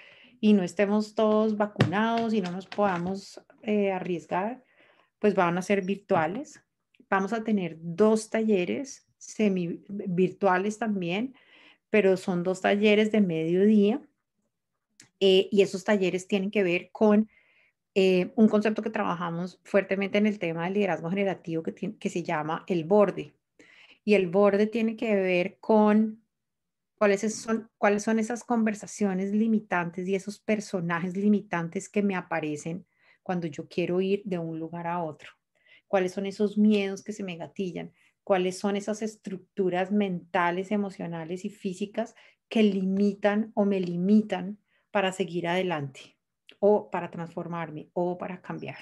y no estemos todos vacunados y no nos podamos eh, arriesgar, pues van a ser virtuales. Vamos a tener dos talleres semi virtuales también, pero son dos talleres de mediodía eh, y esos talleres tienen que ver con eh, un concepto que trabajamos fuertemente en el tema del liderazgo generativo que, que se llama el borde. Y el borde tiene que ver con cuáles son, cuáles son esas conversaciones limitantes y esos personajes limitantes que me aparecen cuando yo quiero ir de un lugar a otro, cuáles son esos miedos que se me gatillan, cuáles son esas estructuras mentales, emocionales y físicas que limitan o me limitan para seguir adelante o para transformarme o para cambiar.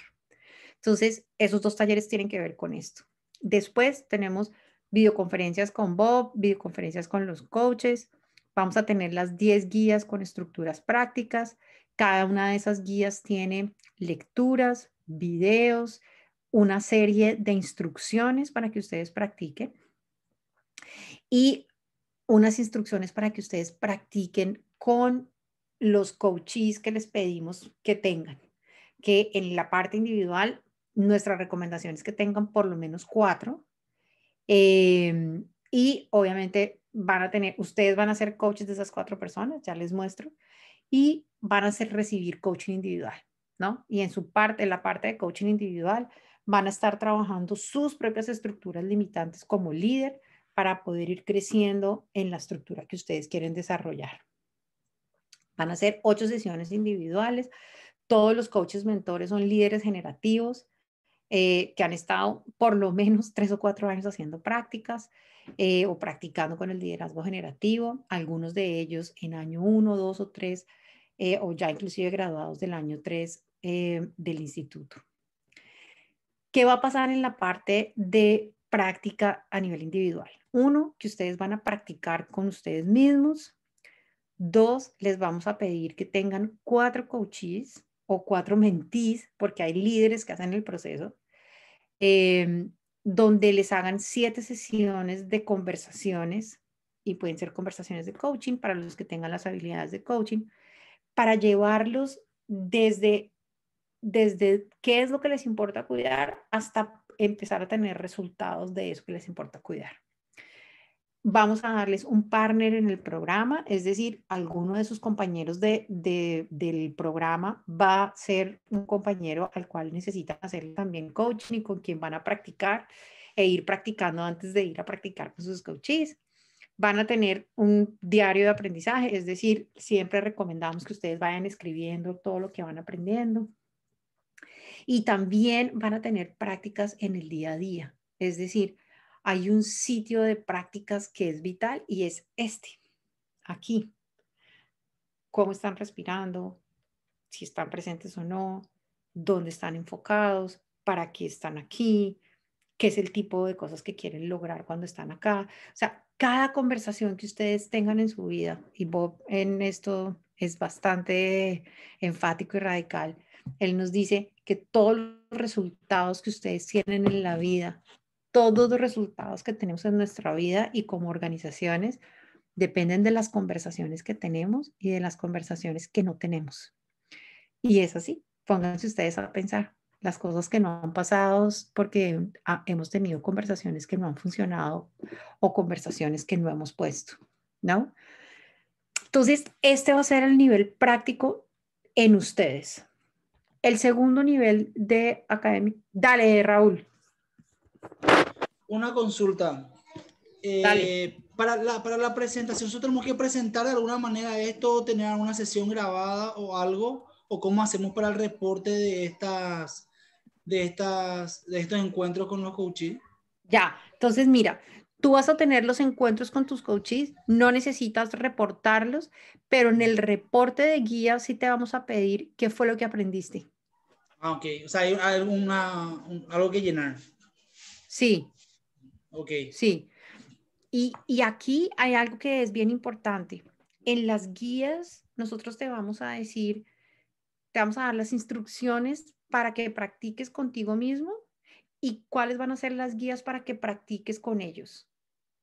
Entonces, esos dos talleres tienen que ver con esto. Después tenemos videoconferencias con Bob, videoconferencias con los coaches. Vamos a tener las 10 guías con estructuras prácticas. Cada una de esas guías tiene lecturas, videos, una serie de instrucciones para que ustedes practiquen y unas instrucciones para que ustedes practiquen con los coaches que les pedimos que tengan, que en la parte individual nuestra recomendación es que tengan por lo menos cuatro Em, y obviamente van a tener, ustedes van a ser coaches de esas cuatro personas, ya les muestro, y van a ser, recibir coaching individual, ¿no? Y en su parte, en la parte de coaching individual, van a estar trabajando sus propias estructuras limitantes como líder para poder ir creciendo en la estructura que ustedes quieren desarrollar. Van a ser ocho sesiones individuales. Todos los coaches mentores son líderes generativos. Eh, que han estado por lo menos tres o cuatro años haciendo prácticas eh, o practicando con el liderazgo generativo, algunos de ellos en año uno, dos o tres, eh, o ya inclusive graduados del año tres del instituto. ¿Qué va a pasar en la parte de práctica a nivel individual? Uno, que ustedes van a practicar con ustedes mismos. Dos, les vamos a pedir que tengan cuatro coaches o cuatro mentís, porque hay líderes que hacen el proceso, Em, donde les hagan siete sesiones de conversaciones y pueden ser conversaciones de coaching para los que tengan las habilidades de coaching, para llevarlos desde, desde qué es lo que les importa cuidar hasta empezar a tener resultados de eso que les importa cuidar vamos a darles un partner en el programa, es decir, alguno de sus compañeros del programa va a ser un compañero al cual necesitan hacer también coaching con quien van a practicar e ir practicando antes de ir a practicar con sus coaches. Van a tener un diario de aprendizaje, es decir, siempre recomendamos que ustedes vayan escribiendo todo lo que van aprendiendo. Y también van a tener prácticas en el día a día, es decir, hay un sitio de prácticas que es vital y es este, aquí. Cómo están respirando, si están presentes o no, dónde están enfocados, para qué están aquí, qué es el tipo de cosas que quieren lograr cuando están acá. O sea, cada conversación que ustedes tengan en su vida, y Bob en esto es bastante enfático y radical, él nos dice que todos los resultados que ustedes tienen en la vida todos los resultados que tenemos en nuestra vida y como organizaciones dependen de las conversaciones que tenemos y de las conversaciones que no tenemos. Y es así, pónganse ustedes a pensar las cosas que no han pasado porque hemos tenido conversaciones que no han funcionado o conversaciones que no hemos puesto, ¿no? Entonces, este va a ser el nivel práctico en ustedes. El segundo nivel de académico, dale, Raúl una consulta. Eh, para, la, para la presentación, ¿nosotros tenemos que presentar de alguna manera esto, tener alguna sesión grabada o algo? ¿O cómo hacemos para el reporte de, estas, de, estas, de estos encuentros con los coaches? Ya, entonces mira, tú vas a tener los encuentros con tus coaches, no necesitas reportarlos, pero en el reporte de guía sí te vamos a pedir qué fue lo que aprendiste. Ah, ok. O sea, hay alguna, algo que llenar. Sí, Ok. Sí. Y, y aquí hay algo que es bien importante. En las guías, nosotros te vamos a decir, te vamos a dar las instrucciones para que practiques contigo mismo y cuáles van a ser las guías para que practiques con ellos.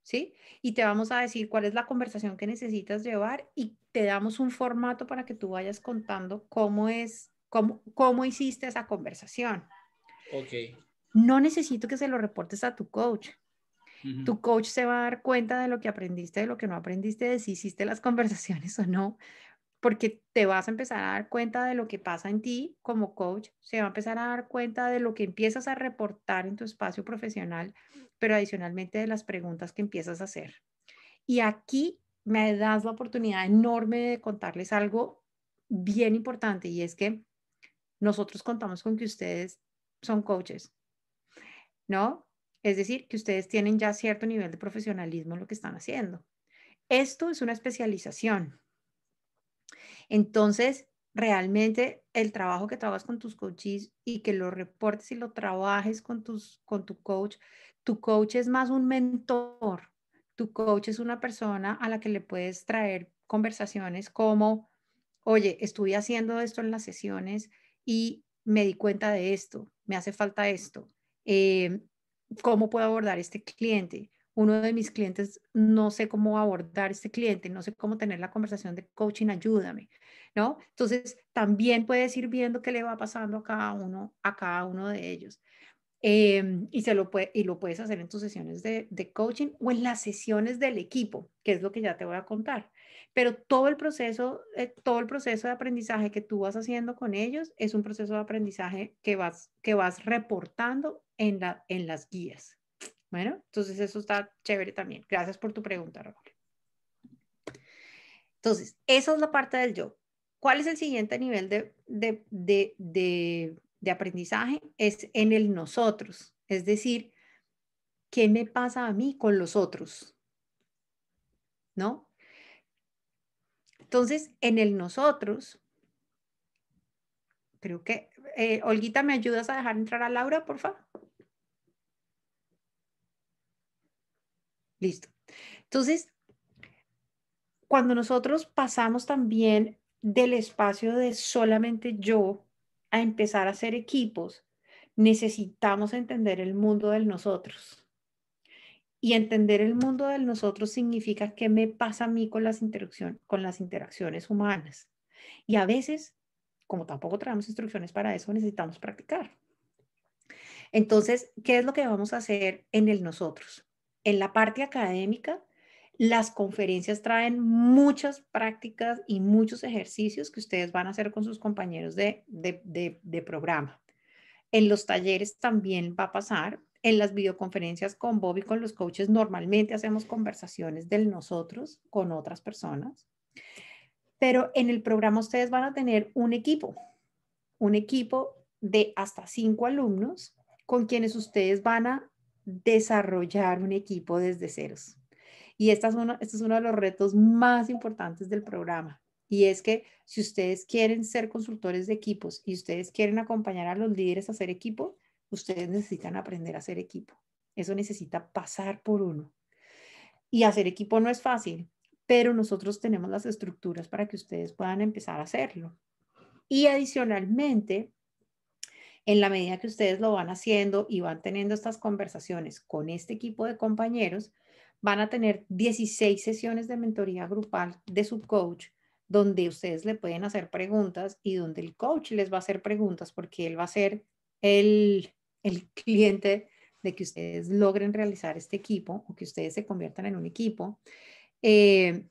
¿Sí? Y te vamos a decir cuál es la conversación que necesitas llevar y te damos un formato para que tú vayas contando cómo es, cómo, cómo hiciste esa conversación. Ok. No necesito que se lo reportes a tu coach. Tu coach se va a dar cuenta de lo que aprendiste, de lo que no aprendiste, de si hiciste las conversaciones o no, porque te vas a empezar a dar cuenta de lo que pasa en ti como coach, se va a empezar a dar cuenta de lo que empiezas a reportar en tu espacio profesional, pero adicionalmente de las preguntas que empiezas a hacer. Y aquí me das la oportunidad enorme de contarles algo bien importante y es que nosotros contamos con que ustedes son coaches, ¿no? Es decir, que ustedes tienen ya cierto nivel de profesionalismo en lo que están haciendo. Esto es una especialización. Entonces, realmente el trabajo que trabajas con tus coaches y que lo reportes y lo trabajes con, tus, con tu coach, tu coach es más un mentor. Tu coach es una persona a la que le puedes traer conversaciones como, oye, estuve haciendo esto en las sesiones y me di cuenta de esto, me hace falta esto. Eh, cómo puedo abordar este cliente. Uno de mis clientes, no sé cómo abordar este cliente, no sé cómo tener la conversación de coaching, ayúdame, ¿no? Entonces, también puedes ir viendo qué le va pasando a cada uno, a cada uno de ellos. Em, y, se lo y lo puedes hacer en tus sesiones de, coaching o en las sesiones del equipo, que es lo que ya te voy a contar. Pero todo el proceso, eh, todo el proceso de aprendizaje que tú vas haciendo con ellos es un proceso de aprendizaje que vas, que vas reportando en, las guías. Bueno, entonces eso está chévere también. Gracias por tu pregunta, Raúl. Entonces, esa es la parte del yo. ¿Cuál es el siguiente nivel de, de, aprendizaje? Es en el nosotros, es decir, ¿qué me pasa a mí con los otros? ¿No? Entonces, en el nosotros, creo que, eh, Olguita, ¿me ayudas a dejar entrar a Laura, por favor? Listo. Entonces, cuando nosotros pasamos también del espacio de solamente yo a empezar a hacer equipos, necesitamos entender el mundo del nosotros. Y entender el mundo del nosotros significa qué me pasa a mí con las, con las interacciones humanas. Y a veces, como tampoco traemos instrucciones para eso, necesitamos practicar. Entonces, ¿qué es lo que vamos a hacer en el nosotros? en la parte académica, las conferencias traen muchas prácticas y muchos ejercicios que ustedes van a hacer con sus compañeros de, programa. En los talleres también va a pasar. En las videoconferencias con Bob y con los coaches normalmente hacemos conversaciones del nosotros con otras personas. Pero en el programa ustedes van a tener un equipo, un equipo de hasta cinco alumnos con quienes ustedes van a desarrollar un equipo desde ceros. Y esta es, uno, este es uno de los retos más importantes del programa. Y es que si ustedes quieren ser consultores de equipos y ustedes quieren acompañar a los líderes a hacer equipo, ustedes necesitan aprender a hacer equipo. Eso necesita pasar por uno. Y hacer equipo no es fácil, pero nosotros tenemos las estructuras para que ustedes puedan empezar a hacerlo. Y adicionalmente, en la medida que ustedes lo van haciendo y van teniendo estas conversaciones con este equipo de compañeros, van a tener 16 sesiones de mentoría grupal de su coach, donde ustedes le pueden hacer preguntas y donde el coach les va a hacer preguntas porque él va a ser el, cliente de que ustedes logren realizar este equipo o que ustedes se conviertan en un equipo. Eh,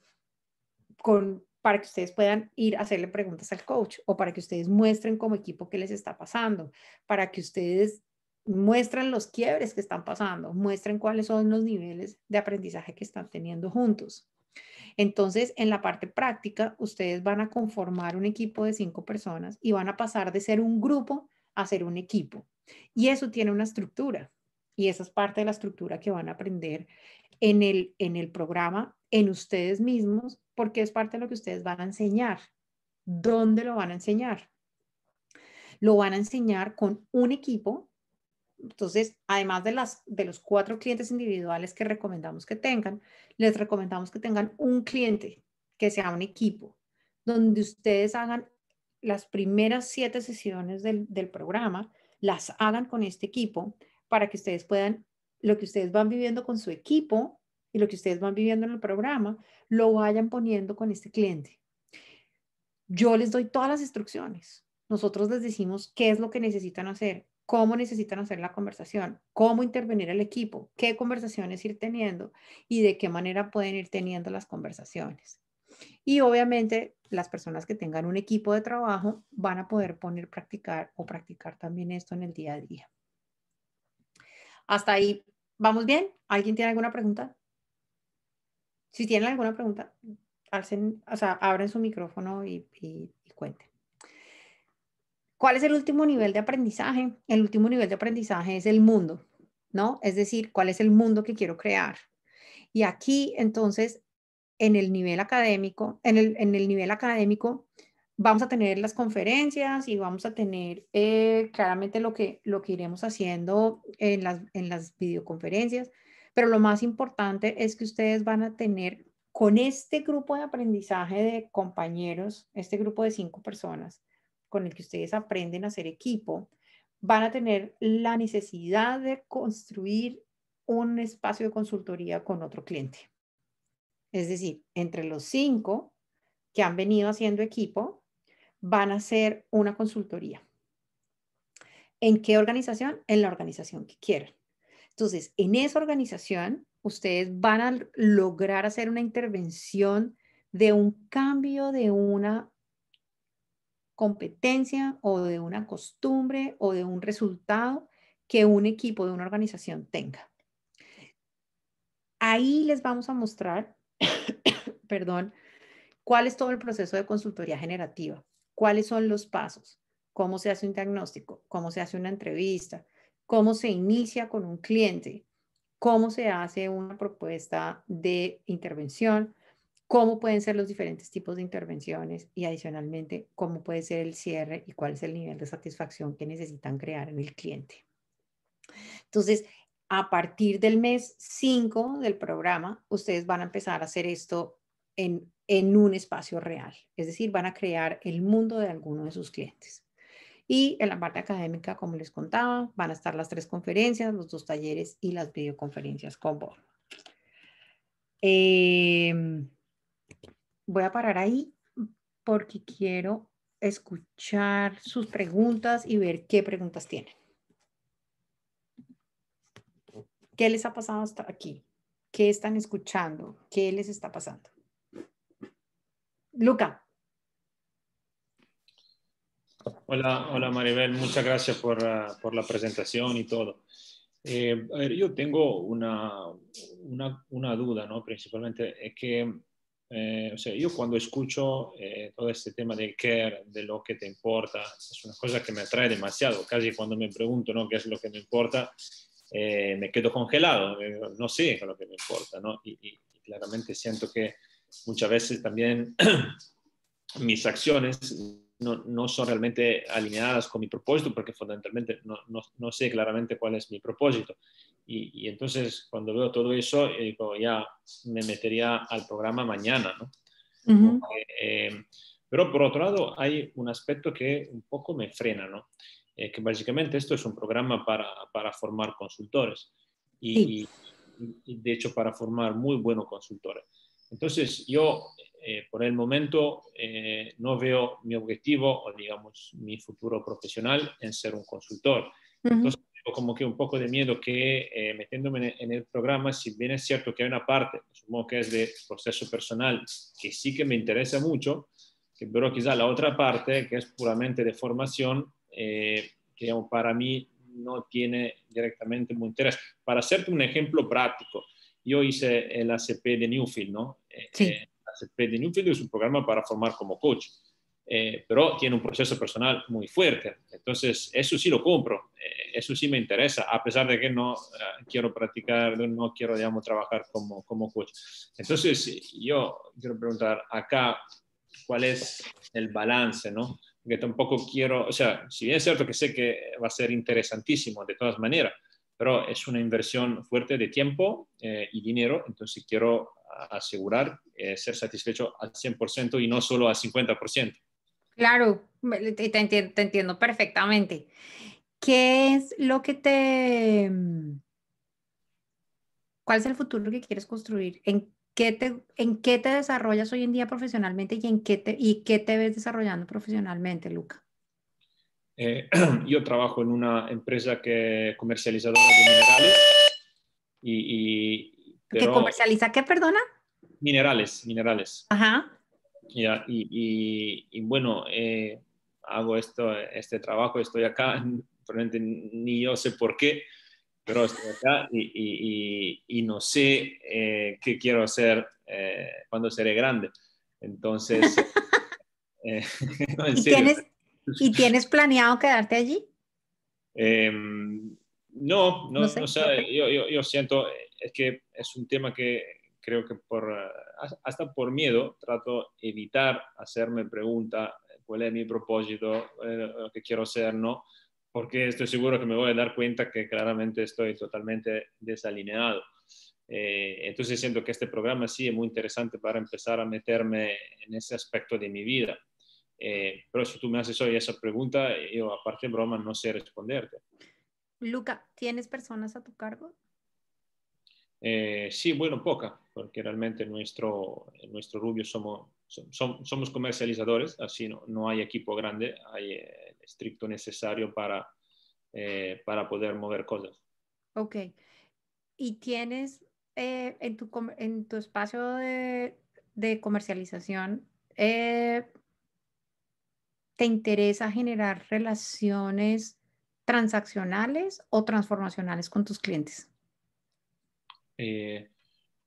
con para que ustedes puedan ir a hacerle preguntas al coach o para que ustedes muestren como equipo qué les está pasando, para que ustedes muestren los quiebres que están pasando, muestren cuáles son los niveles de aprendizaje que están teniendo juntos. Entonces, en la parte práctica, ustedes van a conformar un equipo de cinco personas y van a pasar de ser un grupo a ser un equipo. Y eso tiene una estructura y esa es parte de la estructura que van a aprender en el, en el programa, en ustedes mismos, porque es parte de lo que ustedes van a enseñar. ¿Dónde lo van a enseñar? Lo van a enseñar con un equipo. Entonces, además de, las, de los cuatro clientes individuales que recomendamos que tengan, les recomendamos que tengan un cliente, que sea un equipo, donde ustedes hagan las primeras siete sesiones del programa, las hagan con este equipo para que ustedes puedan lo que ustedes van viviendo con su equipo y lo que ustedes van viviendo en el programa, lo vayan poniendo con este cliente. Yo les doy todas las instrucciones. Nosotros les decimos qué es lo que necesitan hacer, cómo necesitan hacer la conversación, cómo intervenir el equipo, qué conversaciones ir teniendo y de qué manera pueden ir teniendo las conversaciones. Y obviamente las personas que tengan un equipo de trabajo van a poder poner practicar o practicar también esto en el día a día. Hasta ahí, ¿vamos bien? ¿Alguien tiene alguna pregunta? Si tienen alguna pregunta, hacen, o abren su micrófono y, y, cuenten. ¿Cuál es el último nivel de aprendizaje? El último nivel de aprendizaje es el mundo, ¿no? Es decir, ¿cuál es el mundo que quiero crear? Y aquí, entonces, en el nivel académico, en el nivel académico, vamos a tener las conferencias y vamos a tener eh, claramente lo que, lo que iremos haciendo en las, en las videoconferencias, pero lo más importante es que ustedes van a tener con este grupo de aprendizaje de compañeros, este grupo de cinco personas con el que ustedes aprenden a ser equipo, van a tener la necesidad de construir un espacio de consultoría con otro cliente. Es decir, entre los cinco que han venido haciendo equipo, van a hacer una consultoría. ¿En qué organización? En la organización que quieran. Entonces, en esa organización, ustedes van a lograr hacer una intervención de un cambio de una competencia o de una costumbre o de un resultado que un equipo de una organización tenga. Ahí les vamos a mostrar, perdón, cuál es todo el proceso de consultoría generativa cuáles son los pasos, cómo se hace un diagnóstico, cómo se hace una entrevista, cómo se inicia con un cliente, cómo se hace una propuesta de intervención, cómo pueden ser los diferentes tipos de intervenciones y adicionalmente cómo puede ser el cierre y cuál es el nivel de satisfacción que necesitan crear en el cliente. Entonces, a partir del mes 5 del programa, ustedes van a empezar a hacer esto en, un espacio real. Es decir, van a crear el mundo de alguno de sus clientes. Y en la parte académica, como les contaba, van a estar las tres conferencias, los dos talleres y las videoconferencias con vos. Em, voy a parar ahí porque quiero escuchar sus preguntas y ver qué preguntas tienen. ¿Qué les ha pasado hasta aquí? ¿Qué están escuchando? ¿Qué les está pasando? Luca. Hola, hola Maribel, muchas gracias por, ah, la presentación y todo. Eh, yo tengo una, duda, ¿no? Principalmente es que, eh, o sea, yo cuando escucho eh, todo este tema de care, de lo que te importa, es una cosa que me atrae demasiado. Casi cuando me pregunto, ¿no? ¿Qué es lo que me importa? me quedo congelado, no sé qué es lo que me importa, ¿no? y claramente siento que muchas veces también mis acciones no, no, son realmente alineadas con mi propósito porque fundamentalmente no, no, sé claramente cuál es mi propósito. Y, y entonces cuando veo todo eso, eh, digo, ya me metería al programa mañana. Eh, pero por otro lado, hay un aspecto que un poco me frena, ¿no? Eh, que básicamente esto es un programa para, para formar consultores y, de hecho para formar muy buenos consultores. Entonces, yo eh, por el momento eh, no veo mi objetivo o, digamos, mi futuro profesional en ser un consultor. Entonces, tengo como que un poco de miedo que eh, metiéndome e, en el programa, si bien es cierto que hay una parte, supongo que es de proceso personal, que sí que me interesa mucho, pero quizá la otra parte, que es puramente de formación, que para mí no tiene directamente mucho interés. Para hacerte un ejemplo práctico, yo hice el ACP de Newfield, ¿no? Eh, eh, el ACP de Newfield es un programa para formar como coach, eh, pero tiene un proceso personal muy fuerte. Entonces, eso sí lo compro, eso sí me interesa, a pesar de que no quiero practicar, no quiero, digamos, trabajar como, como coach. Entonces, yo quiero preguntar acá, ¿cuál es el balance, ¿no? Que tampoco quiero, o sea, si bien es cierto que sé que va a ser interesantísimo de todas maneras, pero es una inversión fuerte de tiempo eh, y dinero, entonces quiero asegurar eh, ser satisfecho al 100% y no solo al 50%. Claro, te, entiendo, perfectamente. ¿Qué es lo que te... Mm, ¿Cuál es el futuro que quieres construir? ¿En qué te, en qué te desarrollas hoy en día profesionalmente y en qué y qué te ves desarrollando profesionalmente, Luca? Eh, yo trabajo en una empresa que comercializa comercializadora de minerales. Y, ¿Qué comercializa qué, perdona? Minerales, minerales. Ajá. y, bueno, eh, hago esto, este trabajo, estoy acá, probablemente ni yo sé por qué, pero estoy acá y, no sé eh, qué quiero hacer cuando seré grande. Entonces, no, ¿Tienes ¿Y tienes planeado quedarte allí? Em, no, no, sé. yo, yo, yo, siento, es que es un tema que creo que por, hasta por miedo trato evitar hacerme pregunta cuál es mi propósito, eh, lo que quiero hacer? ¿no? Porque estoy seguro que me voy a dar cuenta que claramente estoy totalmente desalineado. Eh, entonces siento que este programa sí es muy interesante para empezar a meterme en ese aspecto de mi vida. Eh, pero si tú me haces hoy esa pregunta, yo aparte de broma no sé responderte. Luca, ¿tienes personas a tu cargo? Eh, sí, bueno, poca, porque realmente nuestro, nuestro Rubio somos, somos, comercializadores, así no, hay equipo grande, hay el eh, estricto necesario para, para poder mover cosas. Ok, ¿y tienes en, tu, espacio de, comercialización ¿Te interesa generar relaciones transaccionales o transformacionales con tus clientes? Eh,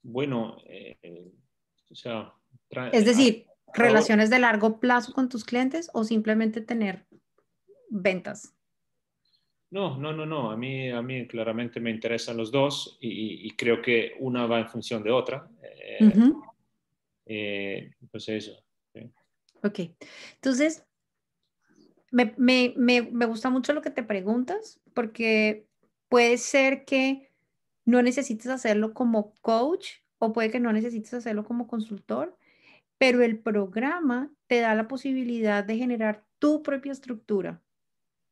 bueno, eh, eh, o sea, es ah, decir, relaciones de largo plazo con tus clientes o simplemente tener ventas. No, no, no, no. A mí, a mí claramente me interesan los dos y, creo que una va en función de otra. pues eso. Ok. Entonces, me, gusta mucho lo que te preguntas, porque puede ser que no necesites hacerlo como coach o puede que no necesites hacerlo como consultor, pero el programa te da la posibilidad de generar tu propia estructura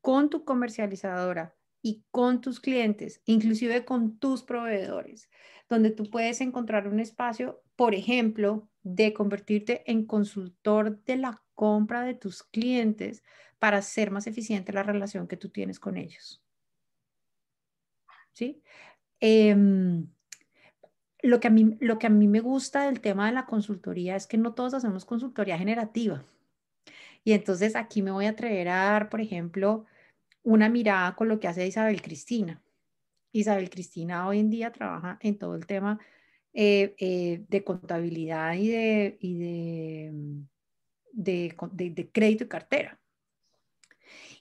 con tu comercializadora y con tus clientes, inclusive con tus proveedores, donde tú puedes encontrar un espacio, por ejemplo, de convertirte en consultor de la compra de tus clientes para ser más eficiente la relación que tú tienes con ellos. ¿Sí? Em, lo, que a mí, lo que a mí me gusta del tema de la consultoría es que no todos hacemos consultoría generativa. Y entonces aquí me voy a atrever a dar, por ejemplo, una mirada con lo que hace Isabel Cristina. Isabel Cristina hoy en día trabaja en todo el tema eh, eh, de contabilidad y de, y de mm, de, crédito y cartera.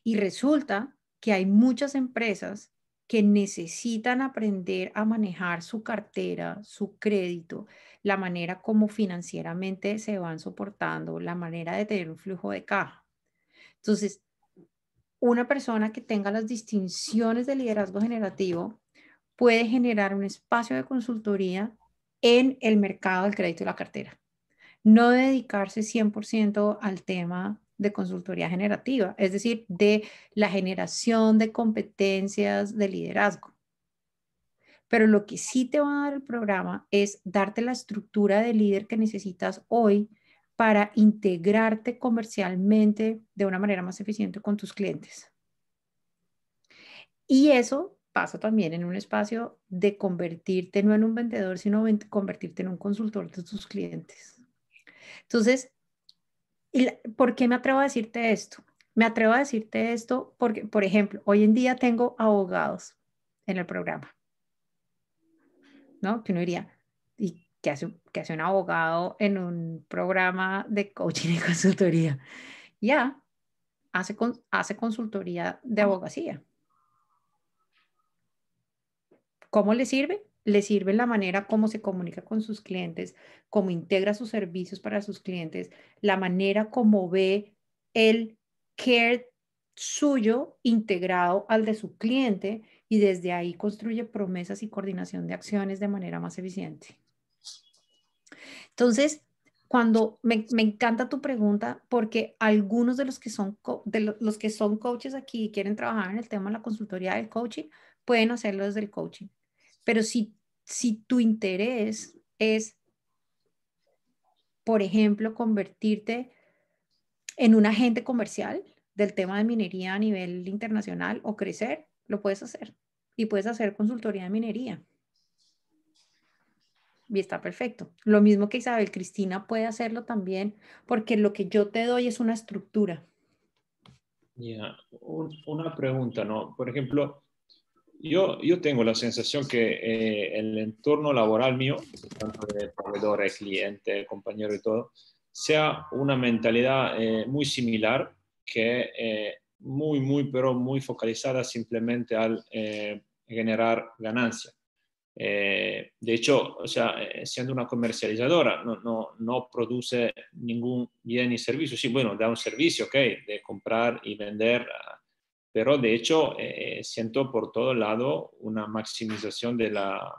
Y resulta que hay muchas empresas que necesitan aprender a manejar su cartera, su crédito, la manera como financieramente se van soportando, la manera de tener un flujo de caja. Entonces, una persona que tenga las distinciones de liderazgo generativo puede generar un espacio de consultoría en el mercado del crédito y la cartera no dedicarse 100% al tema de consultoría generativa, es decir, de la generación de competencias de liderazgo. Pero lo que sí te va a dar el programa es darte la estructura de líder que necesitas hoy para integrarte comercialmente de una manera más eficiente con tus clientes. Y eso pasa también en un espacio de convertirte no en un vendedor, sino convertirte en un consultor de tus clientes. Entonces, ¿por qué me atrevo a decirte esto? Me atrevo a decirte esto porque, por ejemplo, hoy en día tengo abogados en el programa. ¿No? Que uno diría, ¿y qué hace, un abogado en un programa de coaching y consultoría? Ya, hace, hace consultoría de abogacía. ¿Cómo le sirve? le sirve la manera como se comunica con sus clientes, cómo integra sus servicios para sus clientes, la manera como ve el care suyo integrado al de su cliente y desde ahí construye promesas y coordinación de acciones de manera más eficiente. Entonces, cuando me, encanta tu pregunta porque algunos de los que son de los que son coaches aquí y quieren trabajar en el tema de la consultoría del coaching pueden hacerlo desde el coaching pero si, si tu interés es, por ejemplo, convertirte en un agente comercial del tema de minería a nivel internacional o crecer, lo puedes hacer. Y puedes hacer consultoría de minería. Y está perfecto. Lo mismo que Isabel Cristina puede hacerlo también, porque lo que yo te doy es una estructura. Yeah. una pregunta, ¿no? Por ejemplo, yo, yo tengo la sensación que eh, el entorno laboral mío, tanto de proveedores, clientes, compañero y todo, sea una mentalidad eh, muy similar, que eh, muy, muy, pero muy focalizada simplemente al eh, generar ganancia. de hecho, o sea, siendo una comercializadora, no, no, no produce ningún bien ni servicio. Sí, bueno, da un servicio, ok, de comprar y vender pero de hecho eh, siento por todo lado una maximización de, la,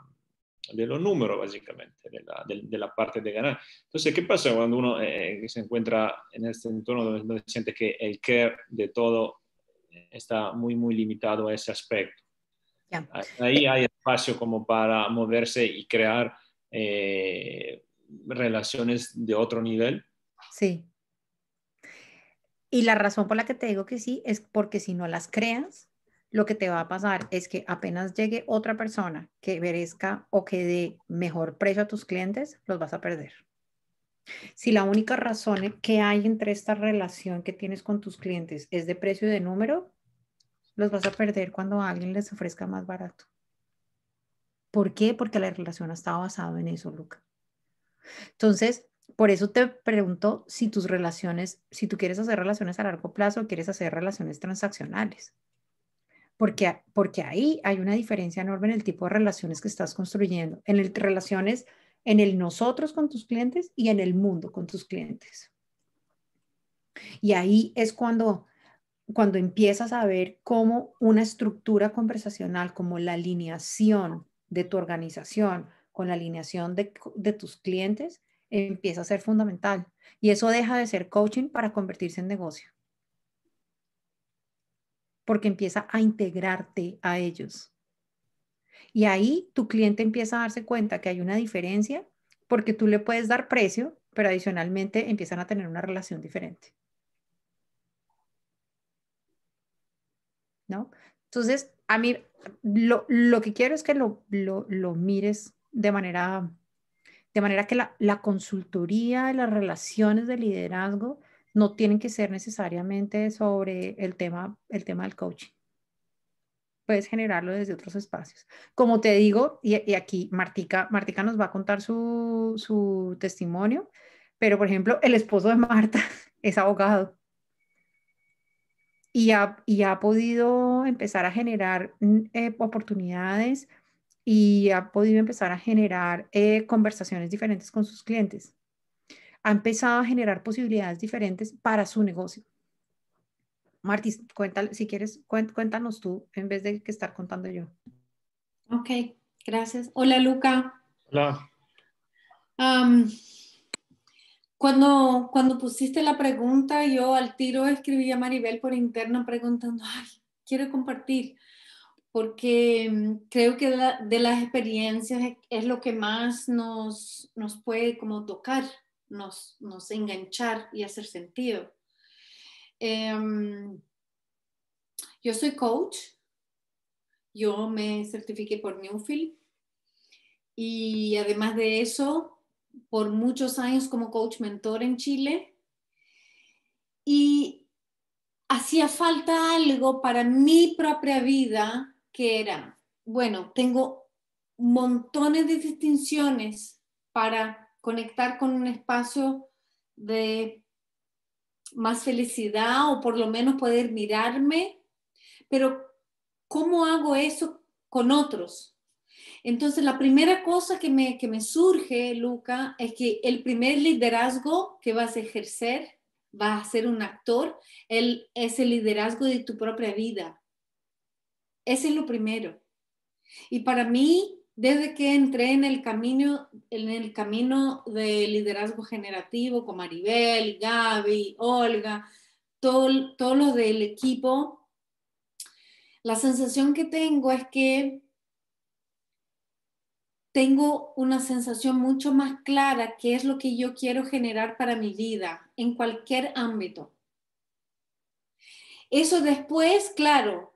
de los números, básicamente, de la, parte de ganar. Entonces, ¿qué pasa cuando uno eh, eh, se encuentra en este entorno donde, siente que el care de todo está muy, muy limitado a ese aspecto? Ahí hay espacio como para moverse y crear relaciones de otro nivel. Sí. Y la razón por la que te digo que sí es porque si no las creas, lo que te va a pasar es que apenas llegue otra persona que merezca o que dé mejor precio a tus clientes, los vas a perder. Si la única razón que hay entre esta relación que tienes con tus clientes es de precio y de número, los vas a perder cuando alguien les ofrezca más barato. ¿Por qué? Porque la relación ha estado basada en eso, Luca. Entonces, por eso te pregunto si tus relaciones, si tú quieres hacer relaciones a largo plazo quieres hacer relaciones transaccionales. Porque, porque ahí hay una diferencia enorme en el tipo de relaciones que estás construyendo, en el relaciones en el nosotros con tus clientes y en el mundo con tus clientes. Y ahí es cuando cuando empiezas a ver cómo una estructura conversacional, como la alineación de tu organización con la alineación de, tus clientes, empieza a ser fundamental y eso deja de ser coaching para convertirse en negocio. Porque empieza a integrarte a ellos. Y ahí tu cliente empieza a darse cuenta que hay una diferencia porque tú le puedes dar precio, pero adicionalmente empiezan a tener una relación diferente. ¿No? Entonces, a mí lo, que quiero es que lo, lo, lo mires de manera de manera que la, consultoría y las relaciones de liderazgo no tienen que ser necesariamente sobre el tema, el tema del coaching. Puedes generarlo desde otros espacios. Como te digo, y, aquí Martica, Martica nos va a contar su, testimonio, pero por ejemplo, el esposo de Marta es abogado y ha, y ha podido empezar a generar mm, eh, oportunidades y ha podido empezar a generar eh, conversaciones diferentes con sus clientes. Ha empezado a generar posibilidades diferentes para su negocio. Martis, si quieres, cuéntanos tú en vez de que estar contando yo. Ok, gracias. Hola, Luca. Hola. cuando, cuando pusiste la pregunta, yo al tiro escribí a Maribel por interno preguntando, ay, quiero compartir porque mm, creo que de las experiencias es, lo que más nos, nos puede como tocar, nos, nos enganchar y hacer sentido. Em, yo soy coach, yo me certifiqué por Newfield y además de eso, por muchos años como coach mentor en Chile. Y hacía falta algo para mi propia vida que era, bueno, tengo montones de distinciones para conectar con un espacio de más felicidad o por lo menos poder mirarme, pero ¿cómo hago eso con otros? Entonces, la primera cosa que me, surge, Luca, es que el primer liderazgo que vas a ejercer, vas a ser un actor, es el liderazgo de tu propia vida. Ese es lo primero. Y para mí, desde que entré en el camino, en el camino de liderazgo generativo con Maribel, Gaby, Olga, todo, todo lo del equipo, la sensación que tengo es que tengo una sensación mucho más clara qué es lo que yo quiero generar para mi vida en cualquier ámbito. Eso después, claro,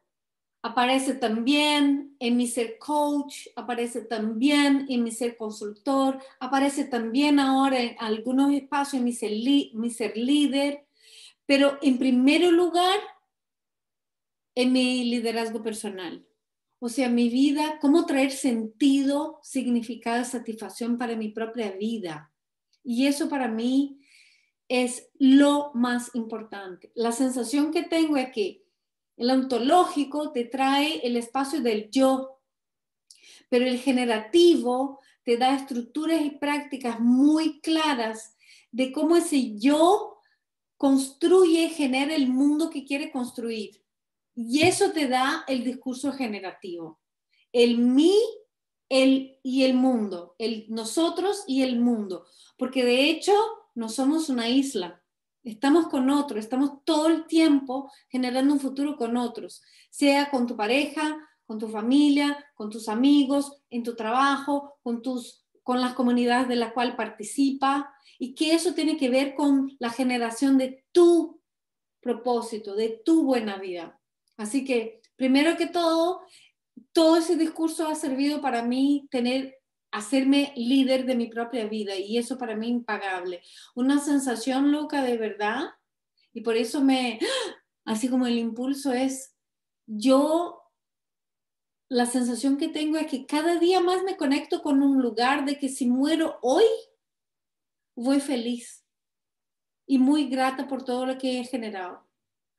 aparece también en mi ser coach, aparece también en mi ser consultor, aparece también ahora en algunos espacios en mi ser, mi ser líder, pero en primer lugar en mi liderazgo personal. O sea, mi vida, cómo traer sentido, significado, satisfacción para mi propia vida. Y eso para mí es lo más importante. La sensación que tengo es que el ontológico te trae el espacio del yo, pero el generativo te da estructuras y prácticas muy claras de cómo ese yo construye, genera el mundo que quiere construir. Y eso te da el discurso generativo. El mí el, y el mundo, el nosotros y el mundo. Porque de hecho no somos una isla. Estamos con otros, estamos todo el tiempo generando un futuro con otros, sea con tu pareja, con tu familia, con tus amigos, en tu trabajo, con tus con las comunidades de la cual participa y que eso tiene que ver con la generación de tu propósito, de tu buena vida. Así que, primero que todo, todo ese discurso ha servido para mí tener hacerme líder de mi propia vida y eso para mí impagable. Una sensación loca de verdad y por eso me, así como el impulso es, yo la sensación que tengo es que cada día más me conecto con un lugar de que si muero hoy, voy feliz y muy grata por todo lo que he generado.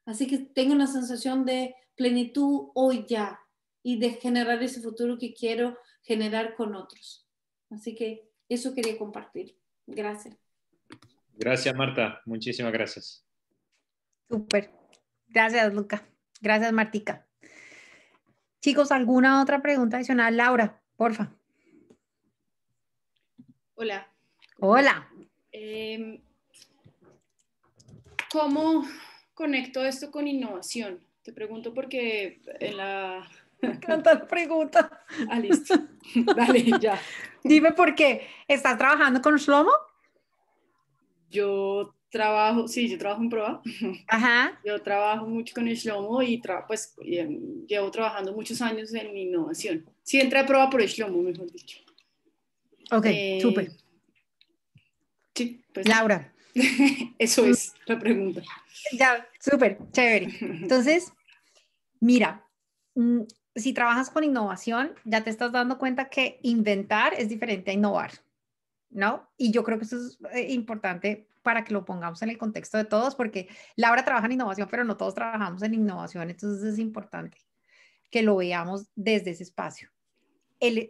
Así que tengo una sensación de plenitud hoy ya y de generar ese futuro que quiero generar con otros. Así que eso quería compartir. Gracias. Gracias, Marta. Muchísimas gracias. Súper. Gracias, Luca. Gracias, Martica. Chicos, ¿alguna otra pregunta adicional? Laura, porfa. Hola. Hola. Em, ¿Cómo conecto esto con innovación? Te pregunto porque en la me preguntas ah, Dale, ya. Dime por qué. ¿Estás trabajando con slomo Yo trabajo, sí, yo trabajo en prueba. Ajá. Yo trabajo mucho con slomo y pues em, llevo trabajando muchos años en innovación. Sí, entra a prueba por slomo mejor dicho. Ok, eh, súper. Sí, pues. Laura. Eso es la pregunta. Ya, súper, chévere. Entonces, mira, mm, si trabajas con innovación, ya te estás dando cuenta que inventar es diferente a innovar, ¿no? Y yo creo que eso es eh, importante para que lo pongamos en el contexto de todos, porque Laura trabaja en innovación, pero no todos trabajamos en innovación, entonces es importante que lo veamos desde ese espacio. El,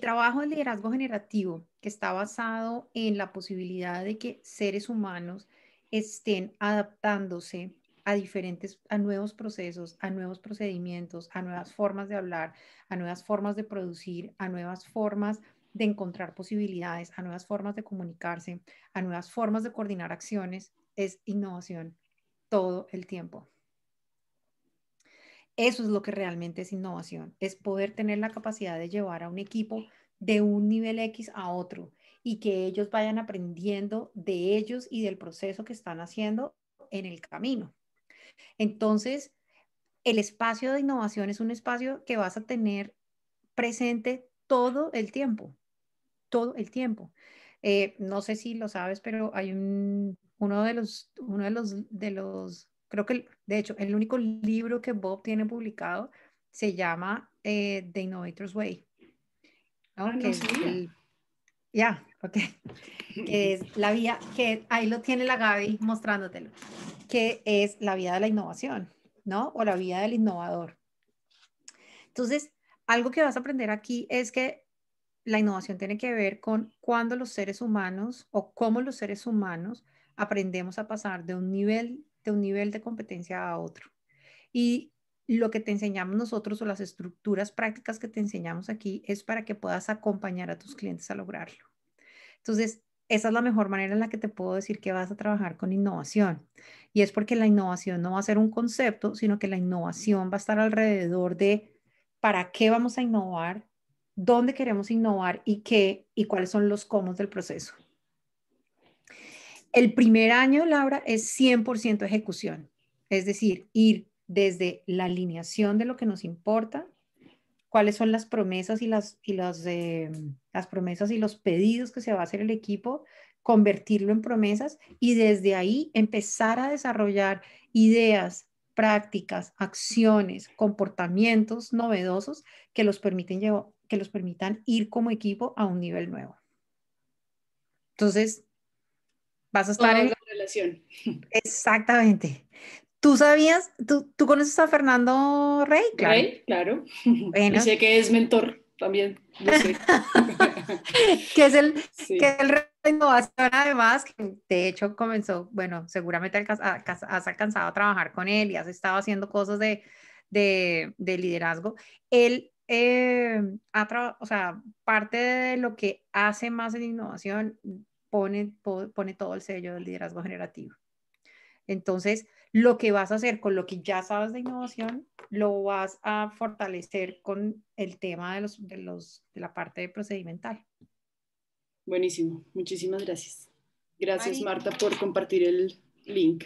trabajo de liderazgo generativo, que está basado en la posibilidad de que seres humanos estén adaptándose a diferentes, a nuevos procesos, a nuevos procedimientos, a nuevas formas de hablar, a nuevas formas de producir, a nuevas formas de encontrar posibilidades, a nuevas formas de comunicarse, a nuevas formas de coordinar acciones, es innovación todo el tiempo. Eso es lo que realmente es innovación, es poder tener la capacidad de llevar a un equipo de un nivel X a otro y que ellos vayan aprendiendo de ellos y del proceso que están haciendo en el camino. Entonces, el espacio de innovación es un espacio que vas a tener presente todo el tiempo, todo el tiempo. Eh, no sé si lo sabes, pero hay un, uno de los, uno de los, de los, creo que, de hecho, el único libro que Bob tiene publicado se llama eh, The Innovator's Way. Ah, ya, ok. Que es la vía, que ahí lo tiene la Gaby mostrándotelo, que es la vía de la innovación, ¿no? O la vía del innovador. Entonces, algo que vas a aprender aquí es que la innovación tiene que ver con cuándo los seres humanos o cómo los seres humanos aprendemos a pasar de un nivel de, un nivel de competencia a otro. Y lo que te enseñamos nosotros o las estructuras prácticas que te enseñamos aquí es para que puedas acompañar a tus clientes a lograrlo. Entonces, esa es la mejor manera en la que te puedo decir que vas a trabajar con innovación. Y es porque la innovación no va a ser un concepto, sino que la innovación va a estar alrededor de para qué vamos a innovar, dónde queremos innovar y qué y cuáles son los cómo del proceso. El primer año, Laura, es 100% ejecución, es decir, ir desde la alineación de lo que nos importa, cuáles son las promesas y, las, y las, eh, las promesas y los pedidos que se va a hacer el equipo, convertirlo en promesas y desde ahí empezar a desarrollar ideas, prácticas, acciones, comportamientos novedosos que los, permiten, que los permitan ir como equipo a un nivel nuevo. Entonces, vas a estar en relación. Exactamente. ¿Tú sabías, tú, tú conoces a Fernando Rey? Claro. Rey, claro. sé que es mentor también, que es el, sí. que el además, que de hecho comenzó, bueno, seguramente has alcanzado a trabajar con él y has estado haciendo cosas de, de, de liderazgo. Él, eh, o sea, parte de lo que hace más en innovación pone, pone todo el sello del liderazgo generativo. Entonces, lo que vas a hacer con lo que ya sabes de innovación, lo vas a fortalecer con el tema de, los, de, los, de la parte procedimental. Buenísimo, muchísimas gracias. Gracias Marta por compartir el link.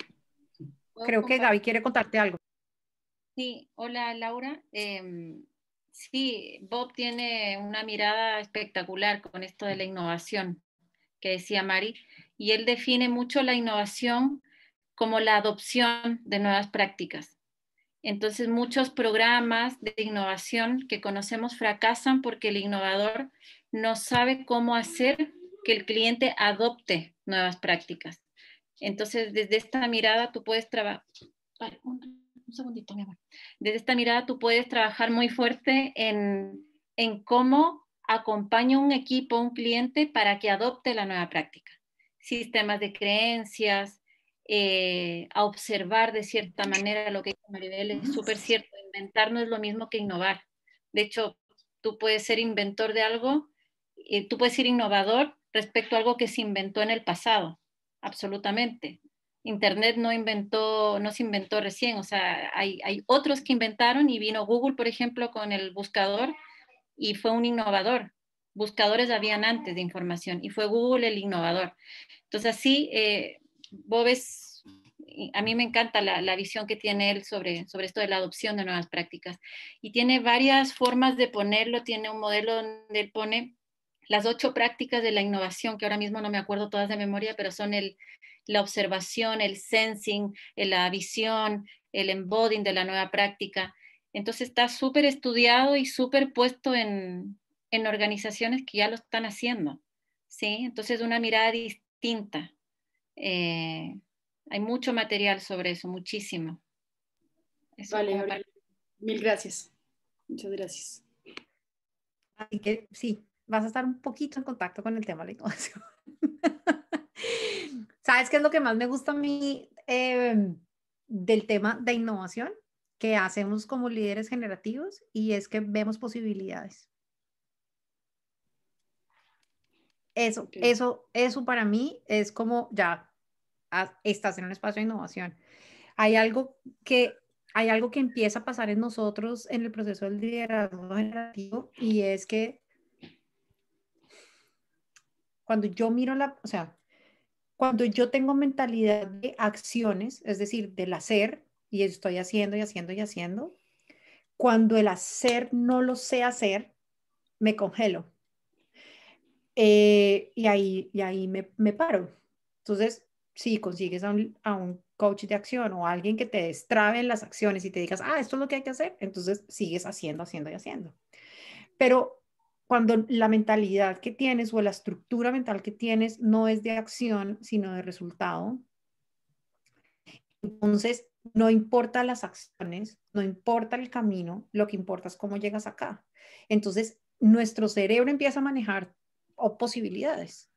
Creo que Gaby quiere contarte algo. Sí, hola Laura. Em, sí, Bob tiene una mirada espectacular con esto de la innovación que decía Mari, y él define mucho la innovación como la adopción de nuevas prácticas. Entonces, muchos programas de innovación que conocemos fracasan porque el innovador no sabe cómo hacer que el cliente adopte nuevas prácticas. Entonces, desde esta mirada tú puedes trabajar. Desde esta mirada tú puedes trabajar muy fuerte en, en cómo acompaña un equipo, un cliente para que adopte la nueva práctica. Sistemas de creencias, eh, a observar de cierta manera lo que dice Maribel, es súper cierto, inventar no es lo mismo que innovar. De hecho, tú puedes ser inventor de algo, eh, tú puedes ser innovador respecto a algo que se inventó en el pasado, absolutamente. Internet no inventó, no se inventó recién, o sea, hay, otros que inventaron y vino Google, por ejemplo, con el buscador y fue un innovador, buscadores habían antes de información y fue Google el innovador. Entonces, así eh, Bob a mí me encanta la, visión que tiene él sobre, sobre esto de la adopción de nuevas prácticas. Y tiene varias formas de ponerlo, tiene un modelo donde él pone las ocho prácticas de la innovación, que ahora mismo no me acuerdo todas de memoria, pero son la observación, el sensing, eh, la visión, el embodying de la nueva práctica. Entonces está súper estudiado y súper puesto en, en organizaciones que ya lo están haciendo. ¿sí? Entonces una mirada distinta eh, hay mucho material sobre eso, muchísimo. Eso vale, Mil gracias. Muchas gracias. Así que sí, vas a estar un poquito en contacto con el tema de la innovación. ¿Sabes qué es lo que más me gusta a mí em, del tema de innovación que hacemos como líderes generativos? Y es que vemos posibilidades. Eso, eso, eso para mí es como ya estás en un espacio de innovación. Hay algo que hay algo que empieza a pasar en nosotros en el proceso del liderazgo generativo y es que cuando yo miro la, o sea, cuando yo tengo mentalidad de acciones, es decir, del hacer, y estoy haciendo y haciendo y haciendo, cuando el hacer no lo sé hacer, me congelo. Eh, y ahí, y ahí me, me paro. Entonces, si consigues a un, coach de acción o a alguien que te destrabe en las acciones y te digas, ah, esto es lo que hay que hacer, entonces sigues haciendo, haciendo y haciendo. Pero cuando la mentalidad que tienes o la estructura mental que tienes no es de acción, sino de resultado, entonces no importa las acciones, no importa el camino, lo que importa es cómo llegas acá. Entonces, nuestro cerebro empieza a manejar posibilidades.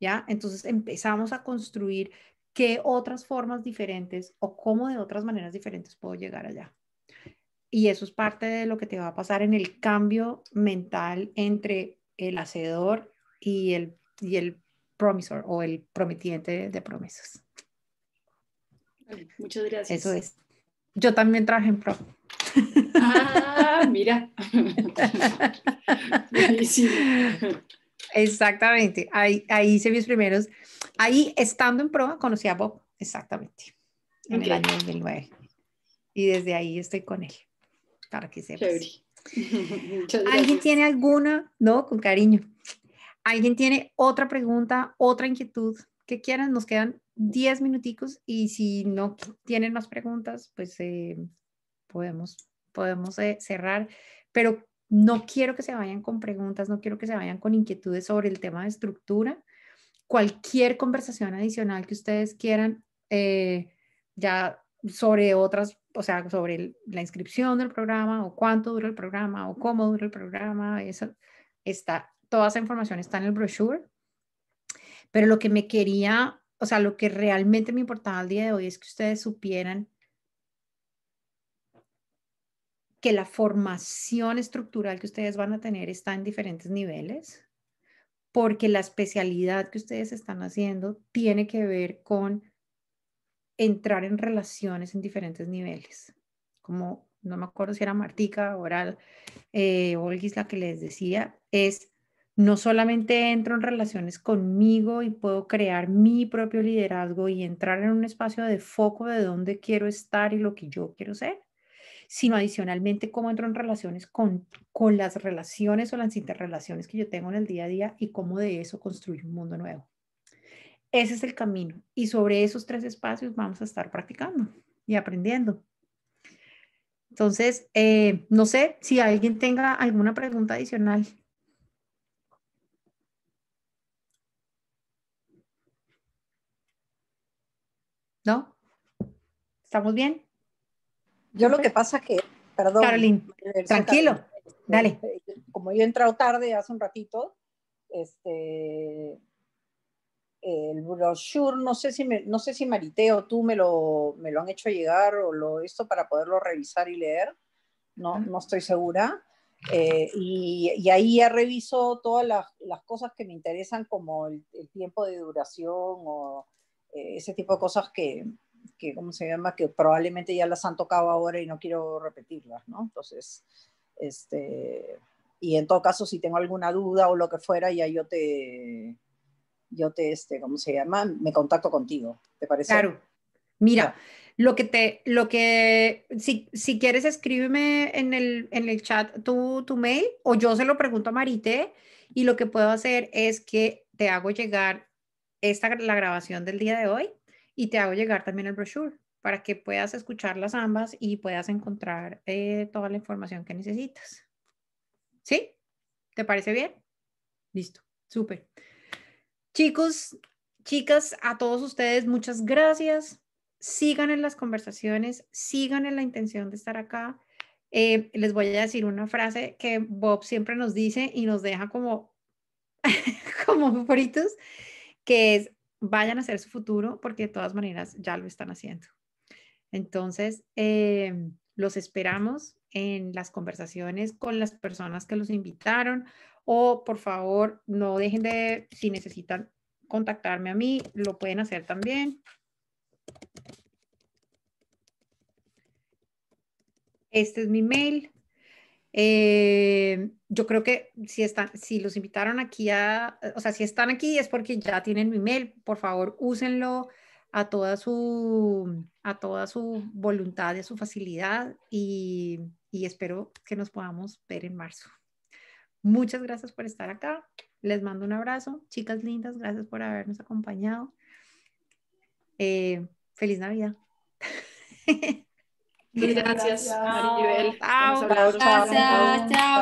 ¿ya? Entonces empezamos a construir qué otras formas diferentes o cómo de otras maneras diferentes puedo llegar allá. Y eso es parte de lo que te va a pasar en el cambio mental entre el hacedor y el, y el promisor o el prometiente de promesas. muchas gracias. Eso es. Yo también traje en pro. Ah, mira. Buenísimo. Exactamente, ahí, ahí hice mis primeros, ahí estando en proa conocí a Bob, exactamente, en el año 2009. Y desde ahí estoy con él, para que sepas. ¿Alguien tiene alguna? No, con cariño. ¿Alguien tiene otra pregunta, otra inquietud que quieran? Nos quedan 10 minuticos y si no tienen más preguntas, pues eh, podemos, podemos eh, cerrar. Pero no quiero que se vayan con preguntas, no quiero que se vayan con inquietudes sobre el tema de estructura. Cualquier conversación adicional que ustedes quieran, eh, ya sobre otras, o sea, sobre la inscripción del programa o cuánto dura el programa o cómo dura el programa, eso está, toda esa información está en el brochure. Pero lo que me quería, o sea, lo que realmente me importaba al día de hoy es que ustedes supieran que la formación estructural que ustedes van a tener está en diferentes niveles, porque la especialidad que ustedes están haciendo tiene que ver con entrar en relaciones en diferentes niveles, como no me acuerdo si era Martica Oral, eh, la que les decía, es no solamente entro en relaciones conmigo y puedo crear mi propio liderazgo y entrar en un espacio de foco de dónde quiero estar y lo que yo quiero ser, sino adicionalmente cómo entro en relaciones con, las relaciones o las interrelaciones que yo tengo en el día a día y cómo de eso construir un mundo nuevo. Ese es el camino y sobre esos tres espacios vamos a estar practicando y aprendiendo. Entonces, eh, no sé si alguien tenga alguna pregunta adicional. ¿No? ¿Estamos bien? Yo lo que pasa es que, perdón. tranquilo, dale. Este, como yo he entrado tarde hace un ratito, este, el brochure, no sé si, no sé si Marité o tú me lo, me lo han hecho llegar o lo esto para poderlo revisar y leer, no, no estoy segura. Eh, y, ahí ya reviso todas las, cosas que me interesan, como el, tiempo de duración o eh, ese tipo de cosas que, que, ¿cómo se llama? Que probablemente ya las han tocado ahora y no quiero repetirlas, ¿no? Entonces, este, y en todo caso, si tengo alguna duda o lo que fuera, ya yo te, yo te, este, ¿cómo se llama? Me contacto contigo, ¿te parece? Claro. Mira, lo que te, lo que, si, si quieres, escríbeme en el, en el chat tu, tu mail o yo se lo pregunto a Marite y lo que puedo hacer es que te hago llegar esta, la grabación del día de hoy y te hago llegar también el brochure para que puedas escuchar las ambas y puedas encontrar eh, toda la información que necesitas. ¿Sí? ¿Te parece bien? Listo, súper. Chicos, chicas, a todos ustedes muchas gracias. Sigan en las conversaciones, sigan en la intención de estar acá. Eh, les voy a decir una frase que Bob siempre nos dice y nos deja como, como favoritos, que es vayan a hacer su futuro porque de todas maneras ya lo están haciendo. Entonces, em, los esperamos en las conversaciones con las personas que los invitaron o por favor no dejen de, si necesitan contactarme a mí, lo pueden hacer también. Este es mi mail, eh, yo creo que si, están, si los invitaron aquí a, eh, o sea, si están aquí es porque ya tienen mi mail, por favor, úsenlo a toda su, a toda su voluntad y a su facilidad y, espero que nos podamos ver en marzo. Muchas gracias por estar acá. Les mando un abrazo. Chicas lindas, gracias por habernos acompañado. Eh, feliz Navidad. Gracias, Maribel. Chao. Gracias, chao.